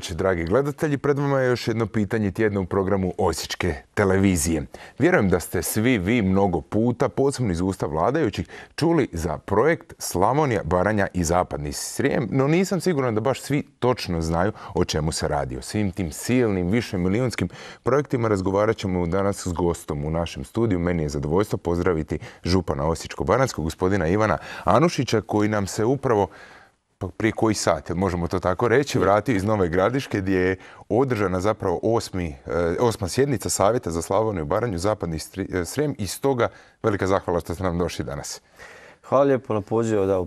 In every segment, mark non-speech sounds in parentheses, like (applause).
večer, dragi gledatelji. Pred vama je još jedno pitanje tjedno u programu Osječke televizije. Vjerujem da ste svi vi mnogo puta, posebno iz usta vladajućih, čuli za projekt Slavonija, Baranja i Zapadni Srijem, no nisam siguran da baš svi točno znaju o čemu se radi. O svim tim silnim, višemilijunskim projektima razgovarat ćemo danas s gostom u našem studiju. Meni je zadovoljstvo pozdraviti župana Osječko-Baranskog, gospodina Ivana Anušića, koji nam se upravo Pri pa prije koji sat, možemo to tako reći, vratio iz Nove Gradiške gdje je održana zapravo osmi, eh, osma sjednica Savjeta za Slavoniju i Baranju, Zapadni eh, Srem i stoga velika zahvala što ste nam došli danas. Hvala lijepo na pozivu, da, u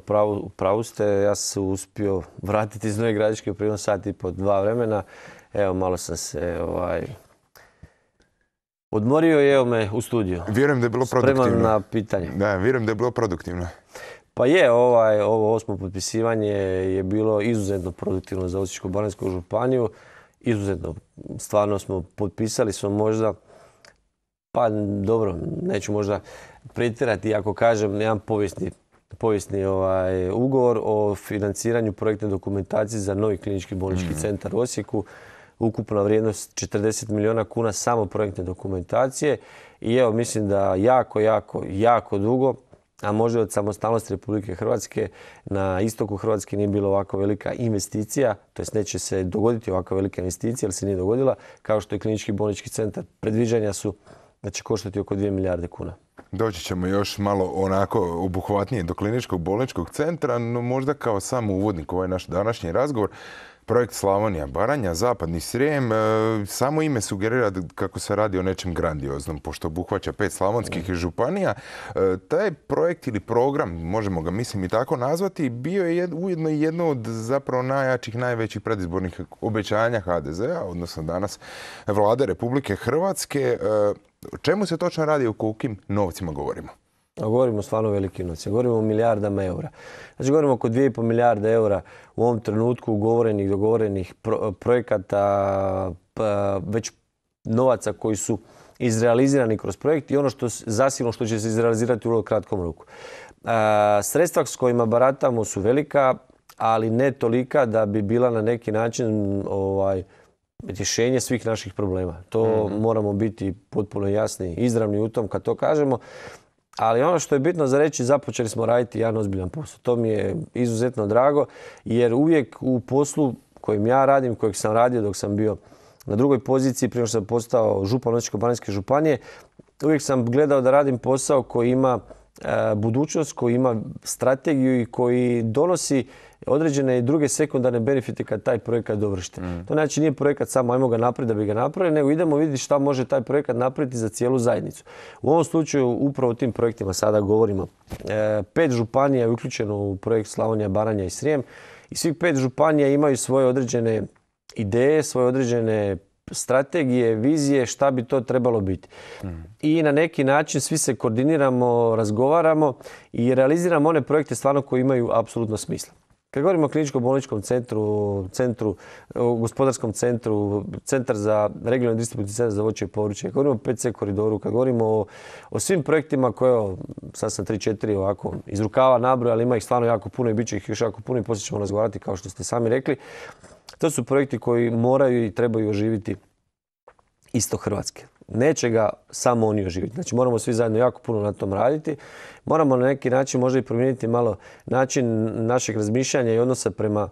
pravu ste. Ja sam se uspio vratiti iz Nove Gradiške u prvom sati i po dva vremena. Evo, malo sam se ovaj, odmorio i evo me u studiju. Vjerujem da je bilo produktivno. Spreman na pitanje. Da, vjerujem da je bilo produktivno. Pa je, ovaj, ovo osmo potpisivanje je bilo izuzetno produktivno za osječko baranjsku županiju. Izuzetno, stvarno smo potpisali, smo možda, pa dobro, neću možda pretjerati ako kažem jedan povijesni, povijesni ovaj, ugovor o financiranju projektne dokumentacije za novi klinički bolnički mhm. centar u Osijeku. Ukupna vrijednost 40 milijuna kuna samo projektne dokumentacije. I evo, mislim da jako, jako, jako dugo a možda od samostalnosti Republike Hrvatske na istoku Hrvatske nije bilo ovako velika investicija, to jest neće se dogoditi ovako velika investicija, ali se nije dogodila, kao što je klinički bolnički centar. Predviđanja su da će koštati oko 2 milijarde kuna. Doći ćemo još malo onako obuhvatnije do kliničkog bolničkog centra, no možda kao sam uvodnik ovaj naš današnji razgovor. Projekt Slavonija, Baranja, Zapadni Srijem, e, samo ime sugerira kako se radi o nečem grandioznom, pošto obuhvaća pet slavonskih županija. E, taj projekt ili program, možemo ga mislim i tako nazvati, bio je ujedno i jedno od zapravo najjačih, najvećih predizbornih obećanja HDZ-a, odnosno danas vlade Republike Hrvatske. E, čemu se točno radi, o kolikim novcima govorimo? Pa govorimo stvarno velikim novcima, govorimo o milijardama eura. Znači govorimo oko 2,5 milijarde eura u ovom trenutku ugovorenih, dogovorenih projekata, pa, već novaca koji su izrealizirani kroz projekt i ono što zasigurno što će se izrealizirati u vrlo kratkom ruku. sredstva s kojima baratamo su velika, ali ne tolika da bi bila na neki način ovaj, rješenje svih naših problema. To mhm. moramo biti potpuno jasni, i izravni u tom kad to kažemo. Ali ono što je bitno za reći, započeli smo raditi jedan ozbiljan posao. To mi je izuzetno drago jer uvijek u poslu kojim ja radim, kojeg sam radio dok sam bio na drugoj poziciji, prije što sam postao župan Osječko-Baranjske županije, uvijek sam gledao da radim posao koji ima e, budućnost, koji ima strategiju i koji donosi određene i druge sekundarne benefite kad taj projekat dovršite. Mm. To znači nije projekat samo ajmo ga napraviti da bi ga napravili, nego idemo vidjeti šta može taj projekat napraviti za cijelu zajednicu. U ovom slučaju upravo o tim projektima sada govorimo. E, pet županija je uključeno u projekt Slavonija, Baranja i Srijem i svih pet županija imaju svoje određene ideje, svoje određene strategije, vizije, šta bi to trebalo biti. Mm. I na neki način svi se koordiniramo, razgovaramo i realiziramo one projekte stvarno koji imaju apsolutno smisla. Kad govorimo o kliničkom bolničkom centru, centru, gospodarskom centru, centar za regionalni distributivni centar za voće i povrće, kad govorimo o PC koridoru, kad govorimo o, svim projektima koje, sad sam 3-4 ovako, iz rukava nabroja, ali ima ih stvarno jako puno i bit će ih još jako puno i poslije ćemo razgovarati kao što ste sami rekli. To su projekti koji moraju i trebaju oživiti isto Hrvatske. Neće ga samo oni oživjeti. Znači moramo svi zajedno jako puno na tom raditi. Moramo na neki način možda i promijeniti malo način našeg razmišljanja i odnosa prema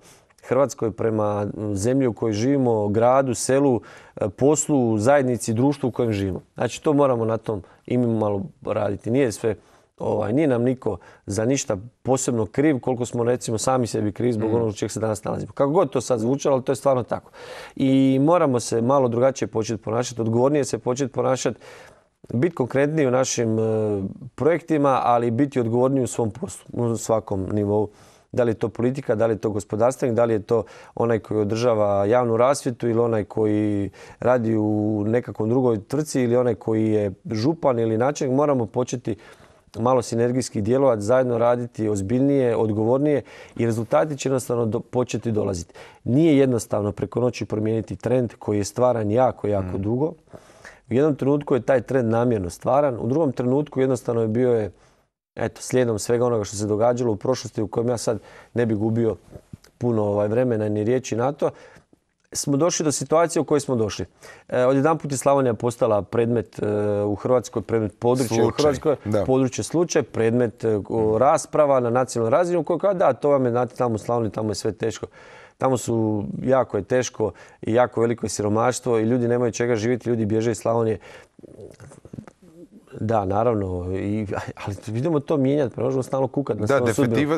Hrvatskoj, prema zemlji u kojoj živimo, gradu, selu, e, poslu, zajednici, društvu u kojem živimo. Znači to moramo na tom imamo malo raditi. Nije sve Ovaj, nije nam niko za ništa posebno kriv koliko smo recimo sami sebi krivi zbog mm. onog čeg se danas nalazimo. Kako god to sad zvučalo, ali to je stvarno tako. I moramo se malo drugačije početi ponašati, odgovornije se početi ponašati, biti konkretniji u našim e, projektima, ali biti odgovorniji u svom poslu, u svakom nivou. Da li je to politika, da li je to gospodarstvenik, da li je to onaj koji održava javnu rasvjetu ili onaj koji radi u nekakvom drugoj tvrci ili onaj koji je župan ili načelnik, moramo početi malo sinergijski djelovati, zajedno raditi ozbiljnije, odgovornije i rezultati će jednostavno početi dolaziti. Nije jednostavno preko noći promijeniti trend koji je stvaran jako, jako mm. dugo. U jednom trenutku je taj trend namjerno stvaran, u drugom trenutku jednostavno je bio je eto, slijedom svega onoga što se događalo u prošlosti u kojem ja sad ne bi gubio puno ovaj, vremena ni riječi na to smo došli do situacije u kojoj smo došli. E, odjedanput je Slavonija postala predmet e, u Hrvatskoj, predmet područja u Hrvatskoj, područje slučaj, predmet e, rasprava na nacionalnom razinu. u da, to vam je, znate, tamo u Slavoniji, tamo je sve teško. Tamo su, jako je teško i jako veliko je siromaštvo i ljudi nemaju čega živjeti, ljudi bježe iz Slavonije. Da, naravno, (laughs) ali vidimo to mijenjati, možemo stalno kukat na da,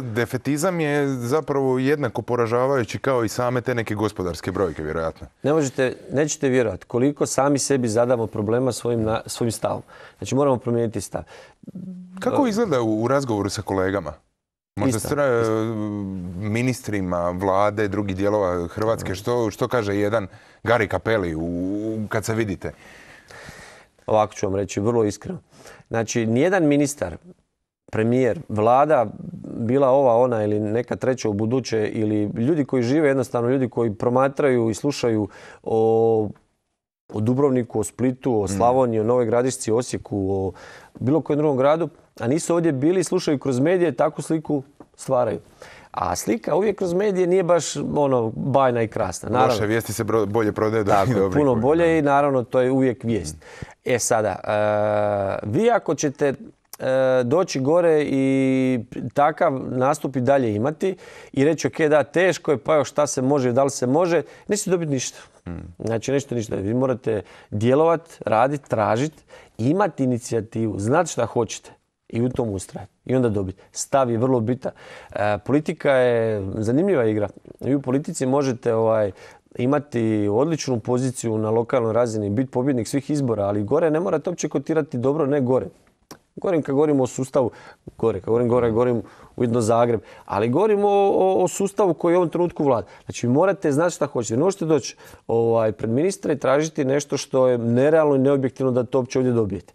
defetizam je zapravo jednako poražavajući kao i same te neke gospodarske brojke, vjerojatno. Ne možete, nećete vjerovati koliko sami sebi zadamo problema svojim, svojim stavom. Znači moramo promijeniti stav. Kako izgleda u, razgovoru sa kolegama? Možda isto, ministrima vlade, drugih dijelova Hrvatske, što, što kaže jedan Gari Kapeli kad se vidite? Ovako ću vam reći, vrlo iskreno. Znači, nijedan ministar, premijer, vlada, bila ova, ona ili neka treća u buduće, ili ljudi koji žive, jednostavno ljudi koji promatraju i slušaju o Dubrovniku, o Splitu, o mm. Slavoniji, o Novoj Gradišci, Osijeku, o bilo kojem drugom gradu, a nisu ovdje bili slušaju kroz medije, takvu sliku stvaraju. A slika uvijek kroz medije nije baš ono bajna i krasna. Naravno, vijesti se bolje prodaju. Tako, puno bolje i naravno to je uvijek vijest. Mm. E sada, e, vi ako ćete e, doći gore i takav nastup i dalje imati i reći ok, da, teško je, pa još šta se može i da li se može, nećete dobiti ništa. Hmm. Znači, nešto ništa. Vi morate djelovati, raditi, tražiti, imati inicijativu, znati šta hoćete i u tom ustrajati. I onda dobiti. Stav je vrlo bitan. E, politika je zanimljiva igra. Vi u politici možete ovaj, imati odličnu poziciju na lokalnoj razini, biti pobjednik svih izbora, ali gore ne morate uopće kotirati dobro, ne gore. Govorim kad govorimo o sustavu, gore, kad govorim gore, govorim ujedno Zagreb, ali govorim o, sustavu koji je u ovom trenutku vlada. Znači morate znati šta hoćete. Ne ono možete doći ovaj, pred ministra i tražiti nešto što je nerealno i neobjektivno da to uopće ovdje dobijete.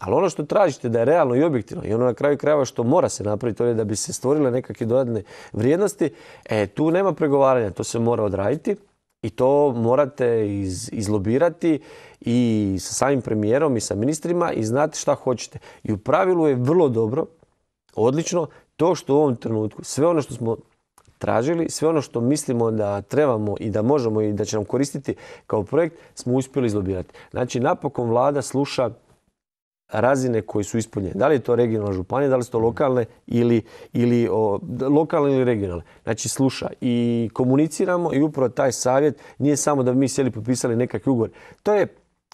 Ali ono što tražite da je realno i objektivno i ono na kraju krajeva što mora se napraviti ovdje da bi se stvorile nekakve dodatne vrijednosti, e, tu nema pregovaranja, to se mora odraditi. I to morate iz, izlobirati i sa samim premijerom i sa ministrima i znati šta hoćete. I u pravilu je vrlo dobro, odlično, to što u ovom trenutku, sve ono što smo tražili, sve ono što mislimo da trebamo i da možemo i da će nam koristiti kao projekt, smo uspjeli izlobirati. Znači, napokon vlada sluša razine koje su ispunjene. Da li je to regionalna županija, da li su to lokalne ili, ili o, lokalne ili regionalne. Znači sluša i komuniciramo i upravo taj savjet nije samo da bi mi sjeli potpisali nekakvi ugovor. To je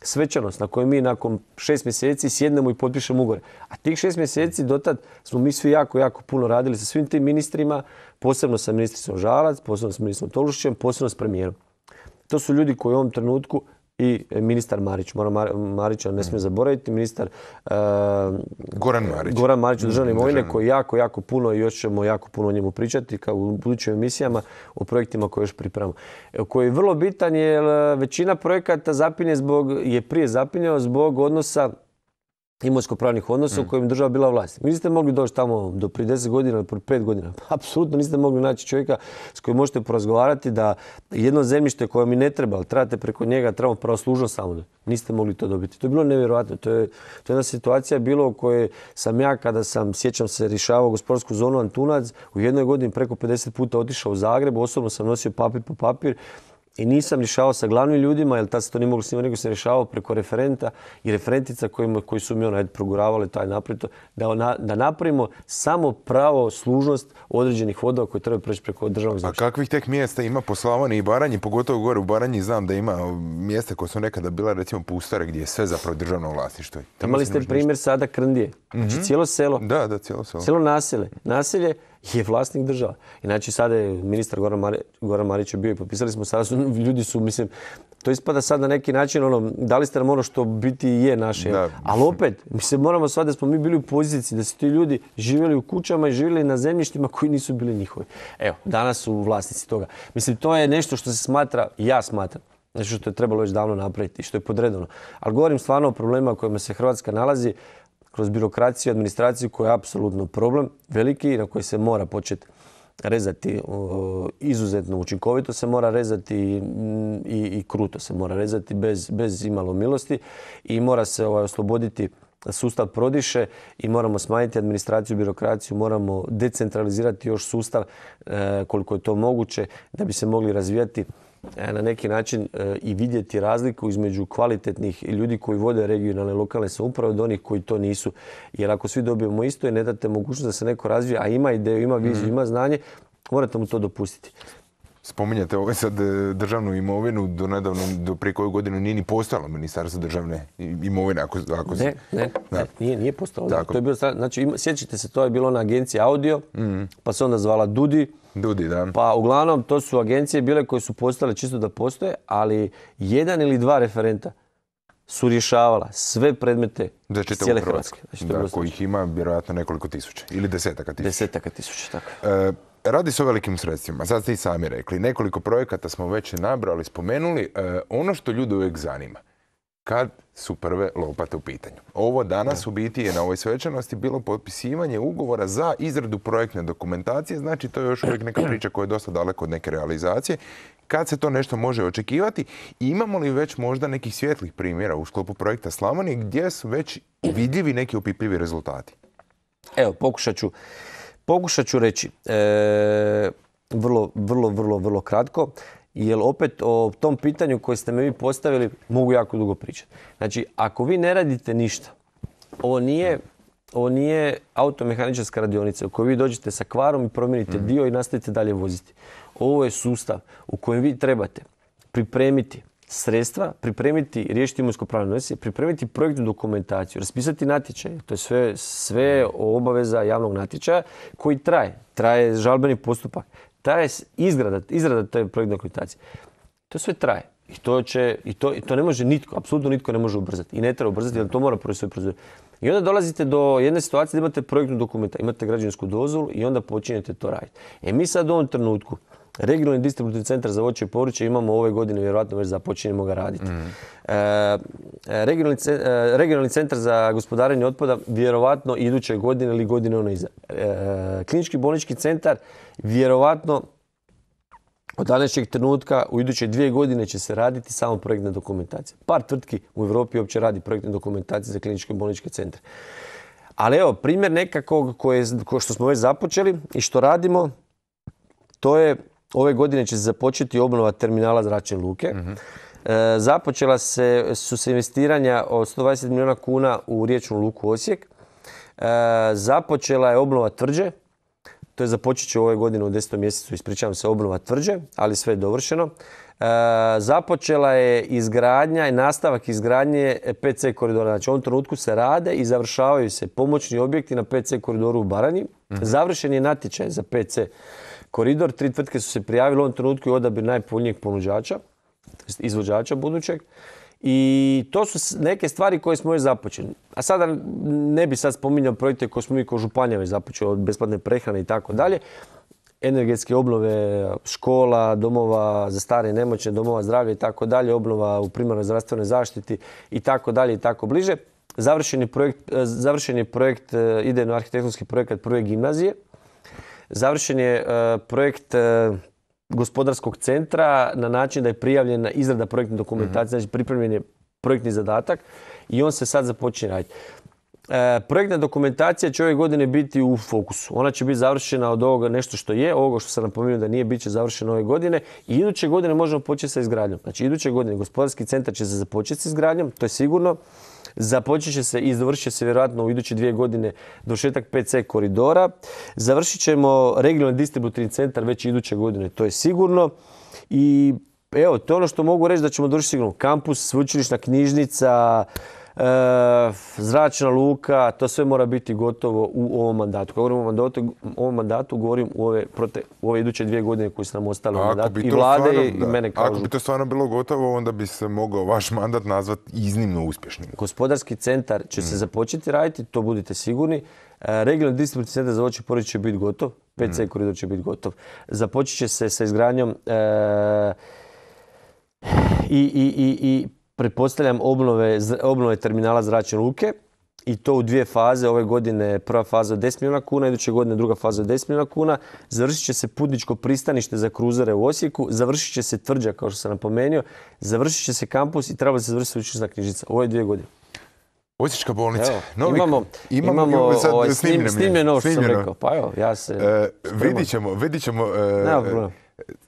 svečanost na kojoj mi nakon šest mjeseci sjednemo i potpišemo ugovor. A tih šest mjeseci dotad smo mi svi jako, jako puno radili sa svim tim ministrima, posebno sa ministricom Žalac, posebno sa ministrom Tolušićem, posebno s premijerom. To su ljudi koji u ovom trenutku i ministar Marić. Moram Marića ne smije mm. zaboraviti. Ministar e, Goran Marić. Goran Marić mm, državne imovine koji jako, jako puno i još ćemo jako puno o njemu pričati kao u budućim emisijama o projektima koje još pripremamo. E, koji je vrlo bitan jer e, većina projekata zapinje zbog, je prije zapinjao zbog odnosa imovinsko-pravnih odnosa u u mm. je država bila vlasnik. niste mogli doći tamo do prije deset godina do prije pet godina. (laughs) Apsolutno niste mogli naći čovjeka s kojim možete porazgovarati da jedno zemljište koje mi ne treba, ali trebate preko njega, trebamo služno samo. Niste mogli to dobiti. To je bilo nevjerojatno. To je, to jedna situacija bilo u kojoj sam ja, kada sam, sjećam se, rješavao gospodarsku zonu Antunac, u jednoj godini preko 50 puta otišao u Zagreb, osobno sam nosio papir po papir, i nisam rješavao sa glavnim ljudima, jer tad se to nije moglo s njima, nego sam rješavao preko referenta i referentica kojima, koji su mi onaj proguravali taj naprijed, da, da napravimo samo pravo služnost određenih vodova koje treba preći preko državnog značaja A kakvih tek mjesta ima po Slavoni i Baranji, pogotovo gore u Baranji znam da ima um, mjesta koja su nekada bila recimo pustare gdje je sve zapravo državno vlasništvo. Imali ste primjer sada Krndije. Znači mhm. cijelo selo. Da, da, cijelo selo. Cijelo naselje. Naselje (laughs) je vlasnik država. Inače, sada je ministar Goran, Marić bio i potpisali smo, sada su, (laughs) ljudi su, mislim, to ispada sad na neki način, ono, dali ste nam ono što biti je naše. Da. Ali opet, mi se moramo sad da smo mi bili u poziciji, da su ti ljudi živjeli u kućama i živjeli na zemljištima koji nisu bili njihovi. Evo, danas su vlasnici toga. Mislim, to je nešto što se smatra, ja smatram, nešto što je trebalo već davno napraviti i što je podredano. Ali govorim stvarno o problemima u kojima se Hrvatska nalazi kroz birokraciju i administraciju koja je apsolutno problem veliki na koji se mora početi rezati izuzetno učinkovito se mora rezati mm, i, kruto se mora rezati bez, imalo milosti i mora se ovaj, osloboditi sustav prodiše i moramo smanjiti administraciju, birokraciju, moramo decentralizirati još sustav e, koliko je to moguće da bi se mogli razvijati E, na neki način e, i vidjeti razliku između kvalitetnih ljudi koji vode regionalne lokalne samouprave od onih koji to nisu. Jer ako svi dobijemo isto i ne date mogućnost da se neko razvije, a ima ideju, ima viziju, mhm. ima znanje, morate mu to dopustiti. Spominjate ovaj sad e, državnu imovinu, do nedavno, do prije koju godinu nije ni postojalo ministarstvo državne imovine. Ako, Ne, nije, nije To je bilo, znači, sjećate se, to je bilo na agenciji Audio, mhm. pa se onda zvala Dudi, Dudi, da. Pa uglavnom to su agencije bile koje su postale čisto da postoje, ali jedan ili dva referenta su rješavala sve predmete za cijele Hrvatske. Znači, da, kojih ima vjerojatno nekoliko tisuća ili desetaka tisuća. Desetaka tisuća, tako. E, radi se o velikim sredstvima, sad ste i sami rekli. Nekoliko projekata smo već nabrali, spomenuli. E, ono što ljudi uvijek zanima, kad su prve lopate u pitanju. Ovo danas u biti je na ovoj svečanosti bilo potpisivanje ugovora za izradu projektne dokumentacije, znači to je još uvijek neka priča koja je dosta daleko od neke realizacije. Kad se to nešto može očekivati? Imamo li već možda nekih svjetlih primjera u sklopu projekta Slavonije gdje su već vidljivi neki opipljivi rezultati? Evo, pokušat ću, reći e, vrlo, vrlo, vrlo, vrlo kratko. Jer opet o tom pitanju koje ste mi vi postavili mogu jako dugo pričati. Znači, ako vi ne radite ništa, ovo nije ovo nije automehaničarska radionica u kojoj vi dođete sa kvarom i promijenite mhm. dio i nastavite dalje voziti. Ovo je sustav u kojem vi trebate pripremiti sredstva, pripremiti, riješiti imunsko odnose, pripremiti projektnu dokumentaciju, raspisati natječaj. To je sve, sve mhm. obaveza javnog natječaja koji traje. Traje žalbeni postupak, taj izgrada, izrada te projektne dokumentacije, to sve traje. I to, će, i to, i to ne može nitko, apsolutno nitko ne može ubrzati. I ne treba ubrzati, jer to mora proći svoje I onda dolazite do jedne situacije da imate projektnu dokumenta, imate građevinsku dozvolu i onda počinjete to raditi. E mi sad u ovom trenutku, regionalni distributivni centar za voće i povrće imamo ove godine, vjerojatno već započinjemo ga raditi. Mm. E, e, e, regionalni, centar za gospodarenje otpada, vjerojatno iduće godine ili godine ono iza. klinički bolnički centar, Vjerovatno od današnjeg trenutka u iduće dvije godine će se raditi samo projektna dokumentacija. Par tvrtki u Europi uopće radi projektne dokumentacije za kliničke bolničke centre. Ali evo, primjer nekakvog koje, što smo već započeli i što radimo, to je ove godine će se započeti obnova terminala zračne luke. mm započela se, su se investiranja od 120 milijuna kuna u riječnu luku Osijek. E, započela je obnova tvrđe to je započet će ove godine u 10. mjesecu, ispričavam se, obnova tvrđe, ali sve je dovršeno. E, započela je izgradnja i nastavak izgradnje PC koridora. Znači u ovom trenutku se rade i završavaju se pomoćni objekti na PC koridoru u Baranji. Mhm. Završen je natječaj za PC koridor. Tri tvrtke su se prijavile u ovom trenutku i odabir najpunijeg ponuđača, izvođača budućeg. I to su neke stvari koje smo još započeli. A sada ne bi sad spominjao projekte koje smo mi kao županija već započeli, od besplatne prehrane i tako dalje. Energetske obnove škola, domova za stare i nemoćne, domova zdravlja i tako dalje, obnova u primarnoj zdravstvenoj zaštiti i tako dalje i tako bliže. E, završen je projekt, e, ide na arhitektonski projekat prve gimnazije. Završen je e, projekt gospodarskog centra na način da je prijavljena izrada projektne dokumentacije, mhm. znači pripremljen je projektni zadatak i on se sad započinje raditi. E, projektna dokumentacija će ove godine biti u fokusu. Ona će biti završena od ovoga nešto što je, ovoga što sam napomenuo da nije, bit će završena ove godine. I iduće godine možemo početi sa izgradnjom. Znači iduće godine gospodarski centar će se započeti sa izgradnjom, to je sigurno. Započet će se i završit će se vjerojatno u iduće dvije godine došetak PC koridora. Završit ćemo regionalni distributivni centar već iduće godine, to je sigurno. I evo, to je ono što mogu reći da ćemo doći sigurno. Kampus, sveučilišna knjižnica, E, zračna luka, to sve mora biti gotovo u ovom mandatu. Kad govorim o mandatu, ovom mandatu govorim u ove, iduće dvije godine koje su nam ostale u mandatu. I vlade i, mene kao Ako bi to stvarno bilo gotovo, onda bi se mogao vaš mandat nazvati iznimno uspješnim. Gospodarski centar će se mm. započeti raditi, to budite sigurni. E, regionalni distributivni centar za voće će biti gotov. PC mm. koridor će biti gotov. Započet će se sa izgradnjom e, i pretpostavljam obnove, obnove terminala zračne luke i to u dvije faze. Ove godine prva faza od 10 milijuna kuna, iduće godine druga faza od 10 milijuna kuna. Završit će se putničko pristanište za kruzere u Osijeku, završit će se tvrđa, kao što sam napomenuo, završit će se kampus i treba se završiti sveučilišna knjižnica. Ovo je dvije godine. Osječka bolnica. imamo, imamo, ovaj, snimljeno, što sam rekao. Pa evo, ja se... E, vidit ćemo, vidit e,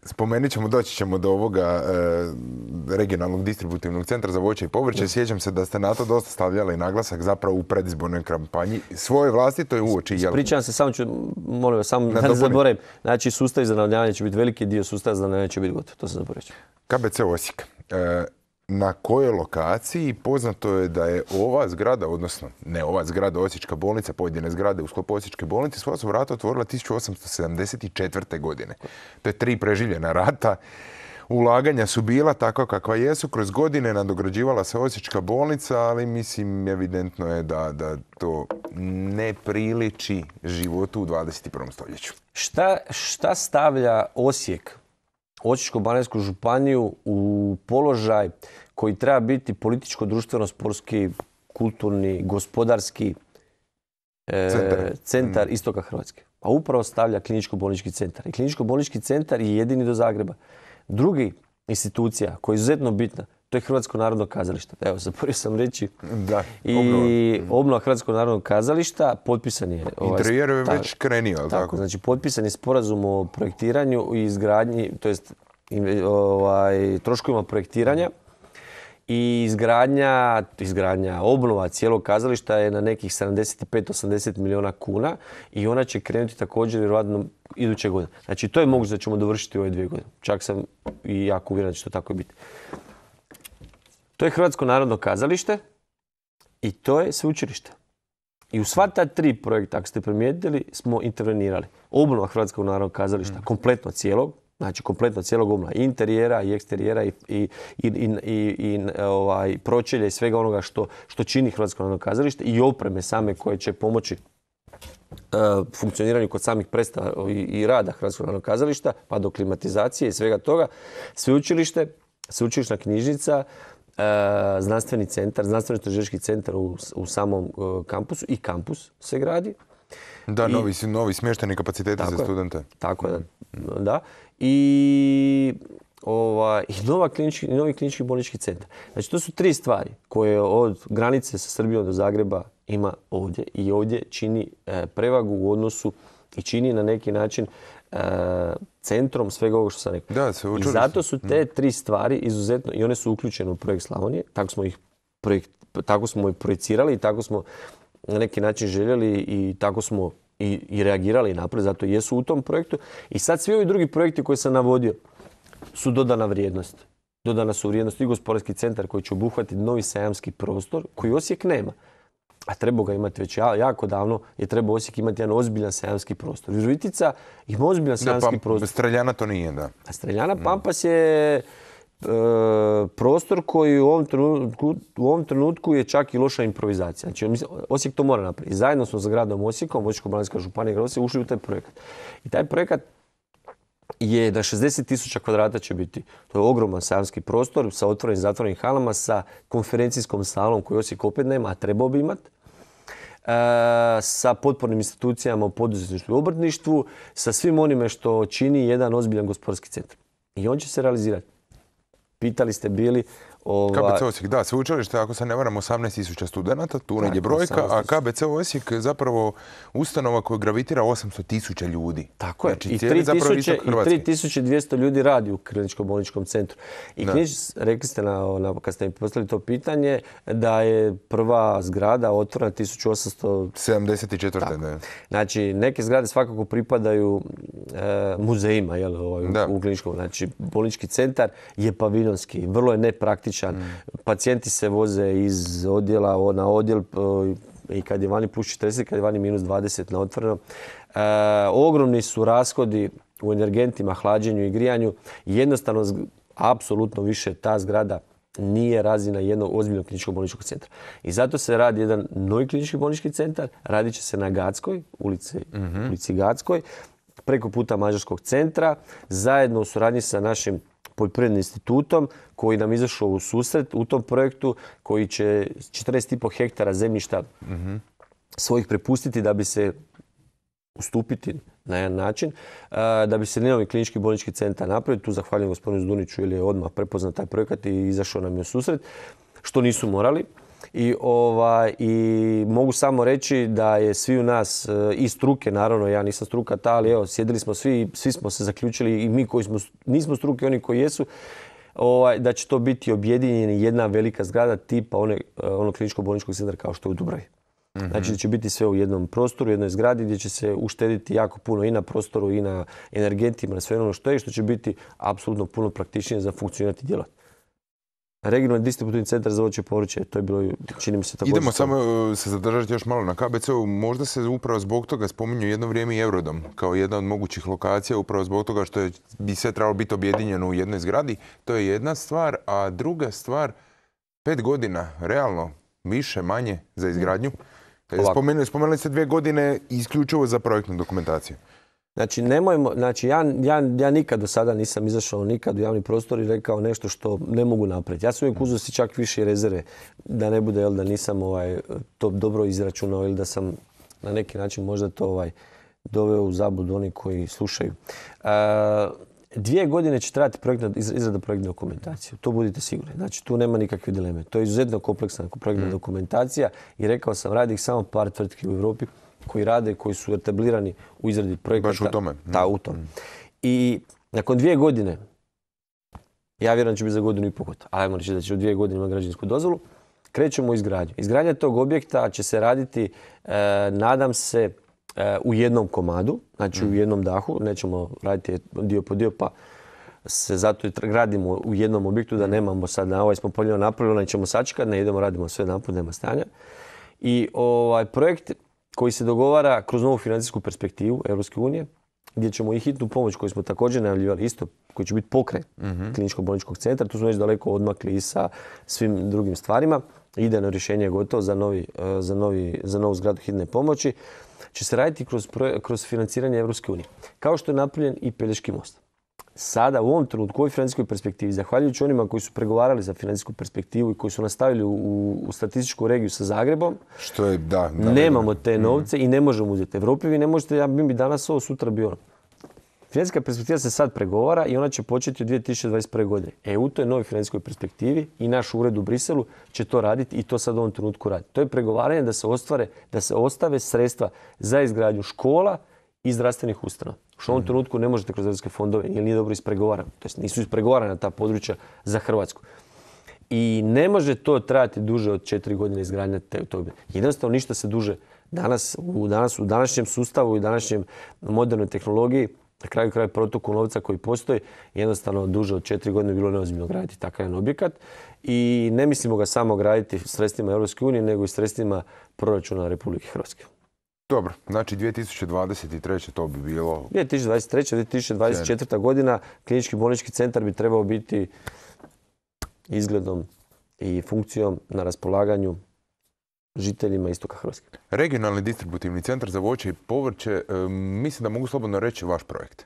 spomenut ćemo, doći ćemo do ovoga e, regionalnog distributivnog centra za voće i povrće. Sjećam se da ste na to dosta stavljali naglasak zapravo u predizbornoj kampanji. Svoje vlastito je uoči. Jel... se, samo ću, molim vas, samo da ne zaboravim. Znači, sustav izravnavljanja će biti veliki dio sustava za će biti gotov. To se zaboravit KBC Osijek. E, na kojoj lokaciji. Poznato je da je ova zgrada, odnosno ne ova zgrada, Osječka bolnica, pojedine zgrade u sklopu Osječke bolnice, svoja su vrata otvorila 1874. godine. To je tri preživljena rata. Ulaganja su bila takva kakva jesu. Kroz godine nadograđivala se Osječka bolnica, ali mislim evidentno je da, da to ne priliči životu u 21. stoljeću. Šta, šta stavlja Osijek osječko banijsku županiju u položaj koji treba biti političko, društveno, sportski, kulturni, gospodarski e, centar, mm. istoka Hrvatske. A upravo stavlja kliničko-bolnički centar. I kliničko-bolnički centar je jedini do Zagreba. Drugi institucija koja je izuzetno bitna, to je Hrvatsko narodno kazalište. Evo, zaporio sam reći. Da, I obnova, Hrvatsko narodno kazališta potpisan je... Ovaj, Interijer je već krenio, tako? Tako, znači potpisan je sporazum o projektiranju i izgradnji, to jest ovaj, troškovima projektiranja i izgradnja, izgradnja obnova cijelog kazališta je na nekih 75-80 milijuna kuna i ona će krenuti također vjerojatno iduće godine. Znači to je moguće da ćemo dovršiti ove dvije godine. Čak sam i jako uvjeren da će to tako biti. To je Hrvatsko narodno kazalište i to je sveučilište. I u sva ta tri projekta, ako ste primijetili, smo intervenirali. Obnova Hrvatskog narodnog kazališta, mm. kompletno cijelog, Znači, kompletna cijelog umla, i interijera i eksterijera i, ovaj, pročelja i svega onoga što, što čini Hrvatsko narodno kazalište i opreme same koje će pomoći e, funkcioniranju kod samih predstava i rada Hrvatskog narodnog kazališta, pa do klimatizacije i svega toga. Sveučilište, sveučilišna knjižnica, e, znanstveni centar, znanstveno-istraživački centar u, samom e, kampusu i kampus se gradi. Da, novi, novi smješteni kapaciteti za studente. Tako je, da. Mhm. Ovaj, i, novi klinički bolnički centar. Znači, to su tri stvari koje od granice sa Srbijom do Zagreba ima ovdje i ovdje čini e, prevagu u odnosu i čini na neki način e, centrom svega ovoga što sam rekao. I zato su mm. te tri stvari izuzetno, i one su uključene u projekt Slavonije, tako smo ih projekt, tako smo i projecirali i tako smo na neki način željeli i tako smo i, reagirali i napravili, zato jesu u tom projektu. I sad svi ovi drugi projekti koje sam navodio su dodana vrijednost. Dodana su vrijednost i gospodarski centar koji će obuhvatiti novi sajamski prostor koji Osijek nema. A trebao ga imati već jako davno, je treba Osijek imati jedan ozbiljan sajamski prostor. Virovitica ima ozbiljan pa sajamski prostor. Streljana to nije, da. A Streljana Pampas je E, prostor koji u ovom, trenutku, u ovom trenutku je čak i loša improvizacija. Znači, Osijek to mora napraviti. Zajedno smo s gradom Osijekom, Vojčko-Baranjska županija grad Osijek, ušli u taj projekat. I taj projekat je da 60 tisuća kvadrata će biti. To je ogroman samski prostor sa otvorenim zatvorenim halama, sa konferencijskom salom koju Osijek opet nema, a trebao bi imati. E, sa potpornim institucijama u poduzetništvu i obrtništvu, sa svim onime što čini jedan ozbiljan gospodarski centar. I on će se realizirati. Pitali ste bili Ovaj- KBC Osijek, da, sveučilište, ako se ne varam, 18.000 studenta, tu negdje brojka, a KBC Osijek je zapravo ustanova koja gravitira 800.000 ljudi. Tako je, znači, i 3.200 ljudi radi u kliničkom bolničkom centru. I knjiž, rekli ste kad ste mi postavili to pitanje, da je prva zgrada otvorena 1874. Znači, neke zgrade svakako pripadaju e, muzejima ovaj, u kliničkom. Znači, bolnički centar je paviljonski, vrlo je nepraktičan Pacijenti se voze iz odjela na odjel i kad je vani plus 40, kad je vani minus 20 na otvoreno. E, ogromni su rashodi u energentima, hlađenju i grijanju. Jednostavno, apsolutno više ta zgrada nije razina jednog ozbiljnog kliničkog bolničkog centra. I zato se radi jedan novi klinički bolnički centar, radit će se na Gackoj ulici, mm ulici Gackoj, preko puta Mađarskog centra, zajedno u suradnji sa našim poljoprivrednim institutom koji nam izašao u susret u tom projektu koji će 14,5 hektara zemljišta svojih prepustiti da bi se ustupiti na jedan način, e, da bi se novi klinički bolnički centar napravio. Tu zahvaljujem gospodinu Zduniću jer je odmah prepoznat taj projekat i izašao nam je u susret, što nisu morali i, ovaj, i mogu samo reći da je svi u nas e, i struke, naravno ja nisam struka ta, ali evo, sjedili smo svi i svi smo se zaključili i mi koji smo, nismo struke, oni koji jesu, ovaj, da će to biti objedinjeni jedna velika zgrada tipa one, e, onog kliničko bolničkog centra kao što je u Dubravi. Mhm. Znači da će biti sve u jednom prostoru, u jednoj zgradi gdje će se uštediti jako puno i na prostoru i na energentima, na sve ono što je, što će biti apsolutno puno praktičnije za funkcionirati djelati. Regionalni distributivni centar za voće povrće, to je bilo, čini mi se tako. Idemo samo e, se zadržati još malo na KBC-u. Možda se upravo zbog toga spominju jedno vrijeme i Eurodom kao jedna od mogućih lokacija, upravo zbog toga što bi sve trebalo biti objedinjeno u jednoj zgradi. To je jedna stvar, a druga stvar, pet godina, realno, više, manje za izgradnju. Spomenuli, spomenuli ste dvije godine isključivo za projektnu dokumentaciju. Znači, nemojmo, znači ja, ja, ja nikad do sada nisam izašao nikad u javni prostor i rekao nešto što ne mogu napraviti. Ja sam uvijek mm. uzeo si čak više rezerve da ne bude jel, da nisam ovaj, to dobro izračunao ili da sam na neki način možda to ovaj, doveo u zabud oni koji slušaju. dvije godine će trajati projektna, izrada projektne dokumentacije. To budite sigurni. Znači, tu nema nikakve dileme. To je izuzetno kompleksna projektna mm. dokumentacija i rekao sam, radi samo par tvrtki u Europi koji rade, koji su etablirani u izradi projekta. Baš u tome. Da, mm. u tom. I nakon dvije godine, ja vjerujem da će biti za godinu i pol ajmo reći da će u dvije godine imati građevinsku dozvolu, krećemo u izgradnju. Izgradnja tog objekta će se raditi, e, nadam se, e, u jednom komadu, znači u mm. jednom dahu, nećemo raditi dio po dio, pa se zato i gradimo u jednom objektu da mm. nemamo sad na ovaj smo polje napravili, onaj ćemo sačekati, ne idemo, radimo sve naput, nema stanja. I ovaj projekt koji se dogovara kroz novu financijsku perspektivu Europske unije, gdje ćemo i hitnu pomoć koju smo također najavljivali isto, koji će biti pokret kliničko hmm kliničkog bolničkog centra, tu smo već daleko odmakli i sa svim drugim stvarima. ide na rješenje gotovo za, novi, e, za, novi, za novu zgradu hitne pomoći. Će se raditi kroz, kroz financiranje Europske unije. Kao što je napravljen i Pelješki most sada u ovom trenutku, u ovoj financijskoj perspektivi, zahvaljujući onima koji su pregovarali za financijsku perspektivu i koji su nastavili u, u statističku regiju sa Zagrebom, što je, da, nemamo te mm. novce i ne možemo uzeti Evropi. Vi ne možete, ja bi danas ovo, sutra bio ono. Financijska perspektiva se sad pregovara i ona će početi u 2021. godine. E, u toj novoj financijskoj perspektivi i naš ured u Briselu će to raditi i to sad u ovom trenutku radi. To je pregovaranje da se ostvare, da se ostave sredstva za izgradnju škola, i zdravstvenih ustanova. Što u ovom trenutku ne možete kroz europske fondove jer nije dobro ispregovarano. To nisu ispregovarana ta područja za Hrvatsku. I ne može to trajati duže od četiri godine izgradnja te Jednostavno ništa se duže danas u, današnjem sustavu i današnjem modernoj tehnologiji na kraju kraj protoku novca koji postoji, jednostavno duže od četiri godine bilo neozbiljno graditi takav jedan objekat. I ne mislimo ga samo graditi sredstvima EU, nego i sredstvima proračuna Republike Hrvatske. Dobro, znači 2023. to bi bilo... 2023. 2024. godina klinički bolnički centar bi trebao biti izgledom i funkcijom na raspolaganju žiteljima Istoka Hrvatske. Regionalni distributivni centar za voće i povrće, e, mislim da mogu slobodno reći vaš projekt.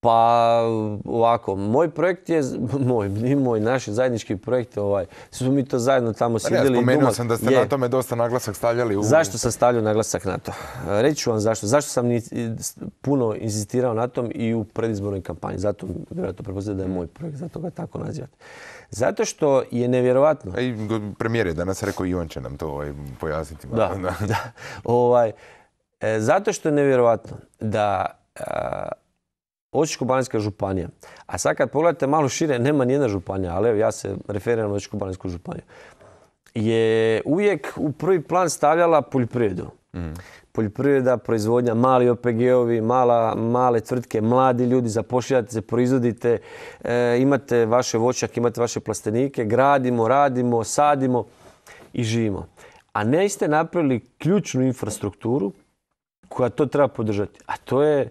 Pa ovako, moj projekt je, (laughs) moj, ni moj, naš zajednički projekt, ovaj, smo mi to zajedno tamo pa sjedili. Ja, spomenuo sam da ste na tome dosta naglasak stavljali. Zašto sam stavljao naglasak na to? E, reći ću vam zašto. Zašto sam puno insistirao na tom i u predizbornoj kampanji. Zato vjerojatno prepozite da je moj projekt, zato ga tako nazivate. Zato što je nevjerojatno... E, premijer je danas rekao i on će nam to ovaj, pojasniti. Da, (laughs) da. Ovaj, e, zato što je nevjerojatno da osječko banjska županija. A sad kad pogledate malo šire, nema nijedna županija, ali ja se referiram na osječko banjsku županiju. Je uvijek u prvi plan stavljala poljoprivredu. Mm. Poljoprivreda, proizvodnja, mali OPG-ovi, male tvrtke, mladi ljudi, zapošljate se, proizvodite, e, imate vaše voćnjake imate vaše plastenike, gradimo, radimo, sadimo i živimo. A ne ste napravili ključnu infrastrukturu koja to treba podržati. A to je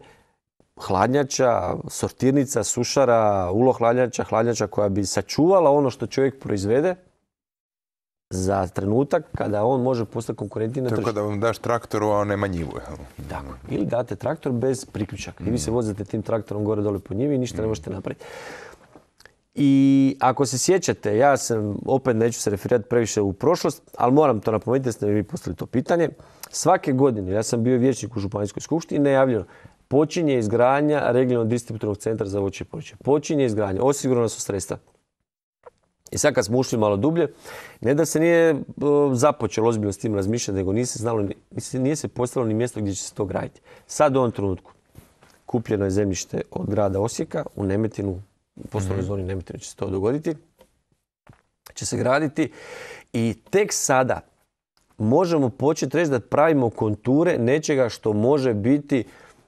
hladnjača, sortirnica, sušara, ulo hladnjača, hladnjača koja bi sačuvala ono što čovjek proizvede za trenutak kada on može postati konkurentni na tržištu. da vam daš traktoru, a on nema njivu. Tako. Ili date traktor bez priključaka. I vi mm. se vozite tim traktorom gore dole po njivi i ništa ne mm. možete napraviti. I ako se sjećate, ja sam, opet neću se referirati previše u prošlost, ali moram to napomenuti da ste mi postali to pitanje. Svake godine, ja sam bio vječnik u Županijskoj skupštini, najavljeno, Počinje izgradnja regionalnog distributivnog centra za voće i povrće. Počinje izgradnja, osigurana su sredstva. I sad kad smo ušli malo dublje, ne da se nije započelo ozbiljno s tim razmišljati, nego nije se, znalo, nije se postavilo ni mjesto gdje će se to graditi. Sad u ovom trenutku kupljeno je zemljište od grada Osijeka u Nemetinu, u poslovnoj mhm. zoni Nemetinu će se to dogoditi, će se graditi i tek sada možemo početi reći da pravimo konture nečega što može biti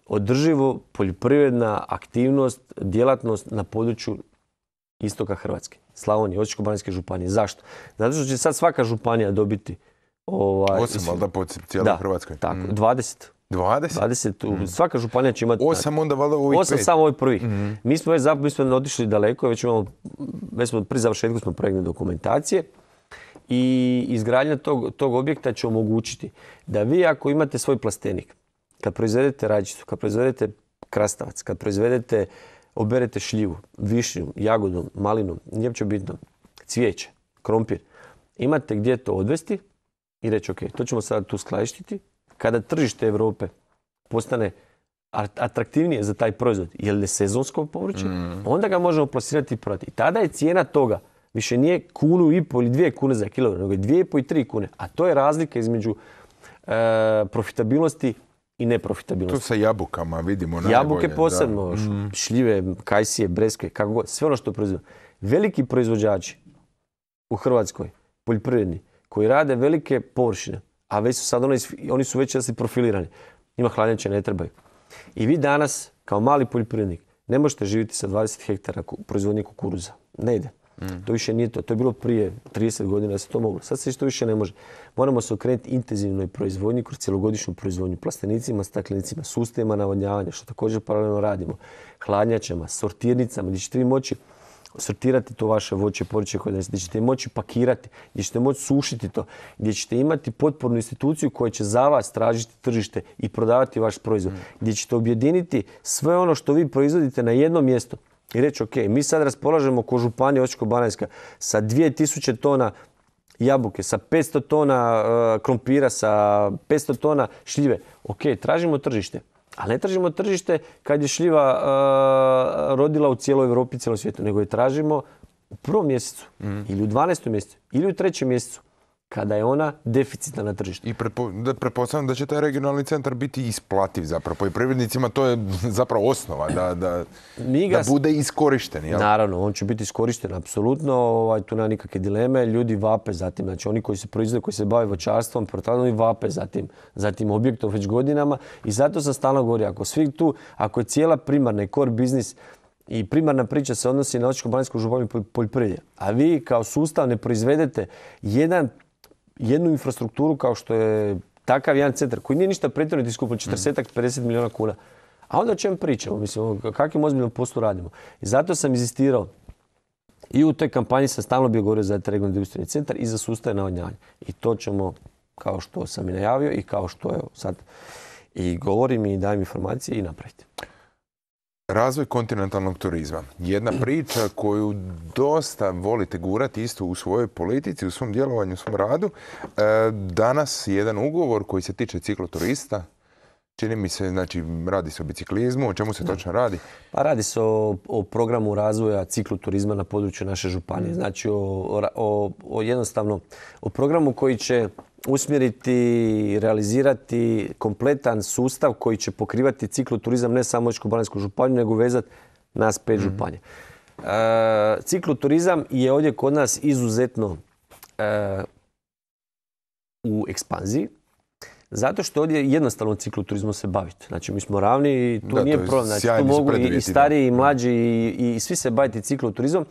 održivo poljoprivredna aktivnost, djelatnost na području istoka Hrvatske, Slavonije, Osječko-Baranjske županije. Zašto? Zato što će sad svaka županija dobiti... Ovaj, Osam, valjda, po cijeloj Hrvatskoj. tako, 20. Mm. 20? Mm. Svaka županija će imati... osam onda valjda ovih 8 samo ovih prvih. Mm-hmm. Mi smo već mi smo otišli daleko, već imamo, već smo pri završetku smo projektne dokumentacije i izgradnja tog objekta će omogućiti da vi ako imate svoj plastenik, kad proizvedete rađicu, kad proizvedete krastavac, kad proizvedete, oberete šljivu, višnju, jagodom, malinom, nije bitno, cvijeće, krompir, imate gdje to odvesti i reći ok, to ćemo sada tu skladištiti. Kada tržište Europe postane atraktivnije za taj proizvod, jer je sezonsko povrće, mm. onda ga možemo plasirati i prodati. tada je cijena toga više nije kunu i pol ili dvije kune za kilogram, nego je dvije i pol i tri kune. A to je razlika između eh, profitabilnosti i neprofitabilnost. To sa jabukama vidimo najbolje. Jabuke posebno, mm. šljive, kajsije, breskve, kako god, sve ono što proizvode. Veliki proizvođači u Hrvatskoj, poljoprivredni, koji rade velike površine, a već su sad oni, oni su već jasni profilirani. Njima hladnjače ne trebaju. I vi danas, kao mali poljoprivrednik, ne možete živjeti sa 20 hektara proizvodnje kukuruza. Ne ide. To više nije to. To je bilo prije 30 godina da se to moglo. Sad se što više ne može. Moramo se okrenuti intenzivnoj proizvodnji kroz cjelogodišnju proizvodnju. Plastenicima, staklenicima, sustavima navodnjavanja, što također paralelno radimo. Hladnjačama, sortirnicama, gdje ćete vi moći sortirati to vaše voće, povrće gdje ćete moći pakirati, gdje ćete moći sušiti to, gdje ćete imati potpornu instituciju koja će za vas tražiti tržište i prodavati vaš proizvod, gdje ćete objediniti sve ono što vi proizvodite na jedno mjesto i reći ok, mi sad raspolažemo ko županija Očko-Baranjska sa 2000 tona jabuke, sa 500 tona e, krompira, sa 500 tona šljive. Ok, tražimo tržište. Ali ne tražimo tržište kad je šljiva e, rodila u cijeloj Europi i cijelom svijetu, nego je tražimo u prvom mjesecu mhm. ili u 12. mjesecu ili u trećem mjesecu kada je ona deficitna na tržištu. I pretpostavljam da da će taj regionalni centar biti isplativ zapravo. Poljoprivrednicima to je (laughs) zapravo osnova da, bude iskorišten. Naravno, on će biti iskorišten, apsolutno. Ovaj, tu nema nikakve dileme. Ljudi vape zatim. Znači oni koji se proizvode, koji se bave voćarstvom, protradom i vape zatim, zatim objektom već godinama. I zato sam stalno govorio, ako svi tu, ako je cijela primarna i core biznis i primarna priča se odnosi na očko banjsku županiju poljoprivrede. A vi kao sustav ne proizvedete jedan jednu infrastrukturu kao što je takav jedan centar koji nije ništa pretjerano mm. ti 40-50 milijuna kuna. A onda o čem pričamo? Mislim, o kakvim ozbiljnom poslu radimo? I zato sam izistirao i u toj kampanji sam stalno bio govorio za regionalni industrijni centar i za sustav navodnjavanja. I to ćemo, kao što sam i najavio i kao što evo sad i govorim i dajem informacije i napraviti. Razvoj kontinentalnog turizma. Jedna priča koju dosta volite gurati isto u svojoj politici, u svom djelovanju, u svom radu. E, danas jedan ugovor koji se tiče cikloturista. Čini mi se, znači, radi se o biciklizmu. O čemu se točno radi? Pa radi se o, programu razvoja cikloturizma na području naše županije. Mm. Znači, o jednostavno, o programu koji će usmjeriti, realizirati kompletan sustav koji će pokrivati cikloturizam ne samo u županiju, nego vezati nas pet mm-hmm. županija. E, turizam je ovdje kod nas izuzetno e, u ekspanziji. Zato što ovdje jednostavno cikloturizmom se baviti. Znači, mi smo ravni i tu nije problem. Znači, tu mogu i, stariji, i mlađi, i, i svi se baviti cikloturizmom.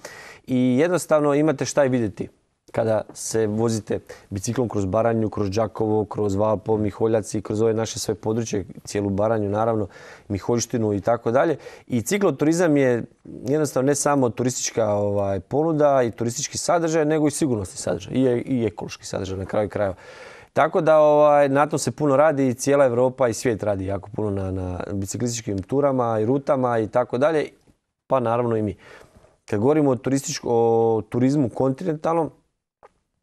I jednostavno imate šta i vidjeti kada se vozite biciklom kroz Baranju, kroz Đakovo, kroz Valpo, Miholjac i kroz ove naše sve područje, cijelu Baranju naravno, Miholjštinu i tako dalje. I cikloturizam je jednostavno ne samo turistička ovaj, ponuda i turistički sadržaj, nego i sigurnosni sadržaj i, ekološki sadržaj na kraju krajeva. Tako da ovaj, na tom se puno radi i cijela Europa i svijet radi jako puno na, biciklističkim turama i rutama i tako dalje, pa naravno i mi. Kad govorimo o turizmu kontinentalnom,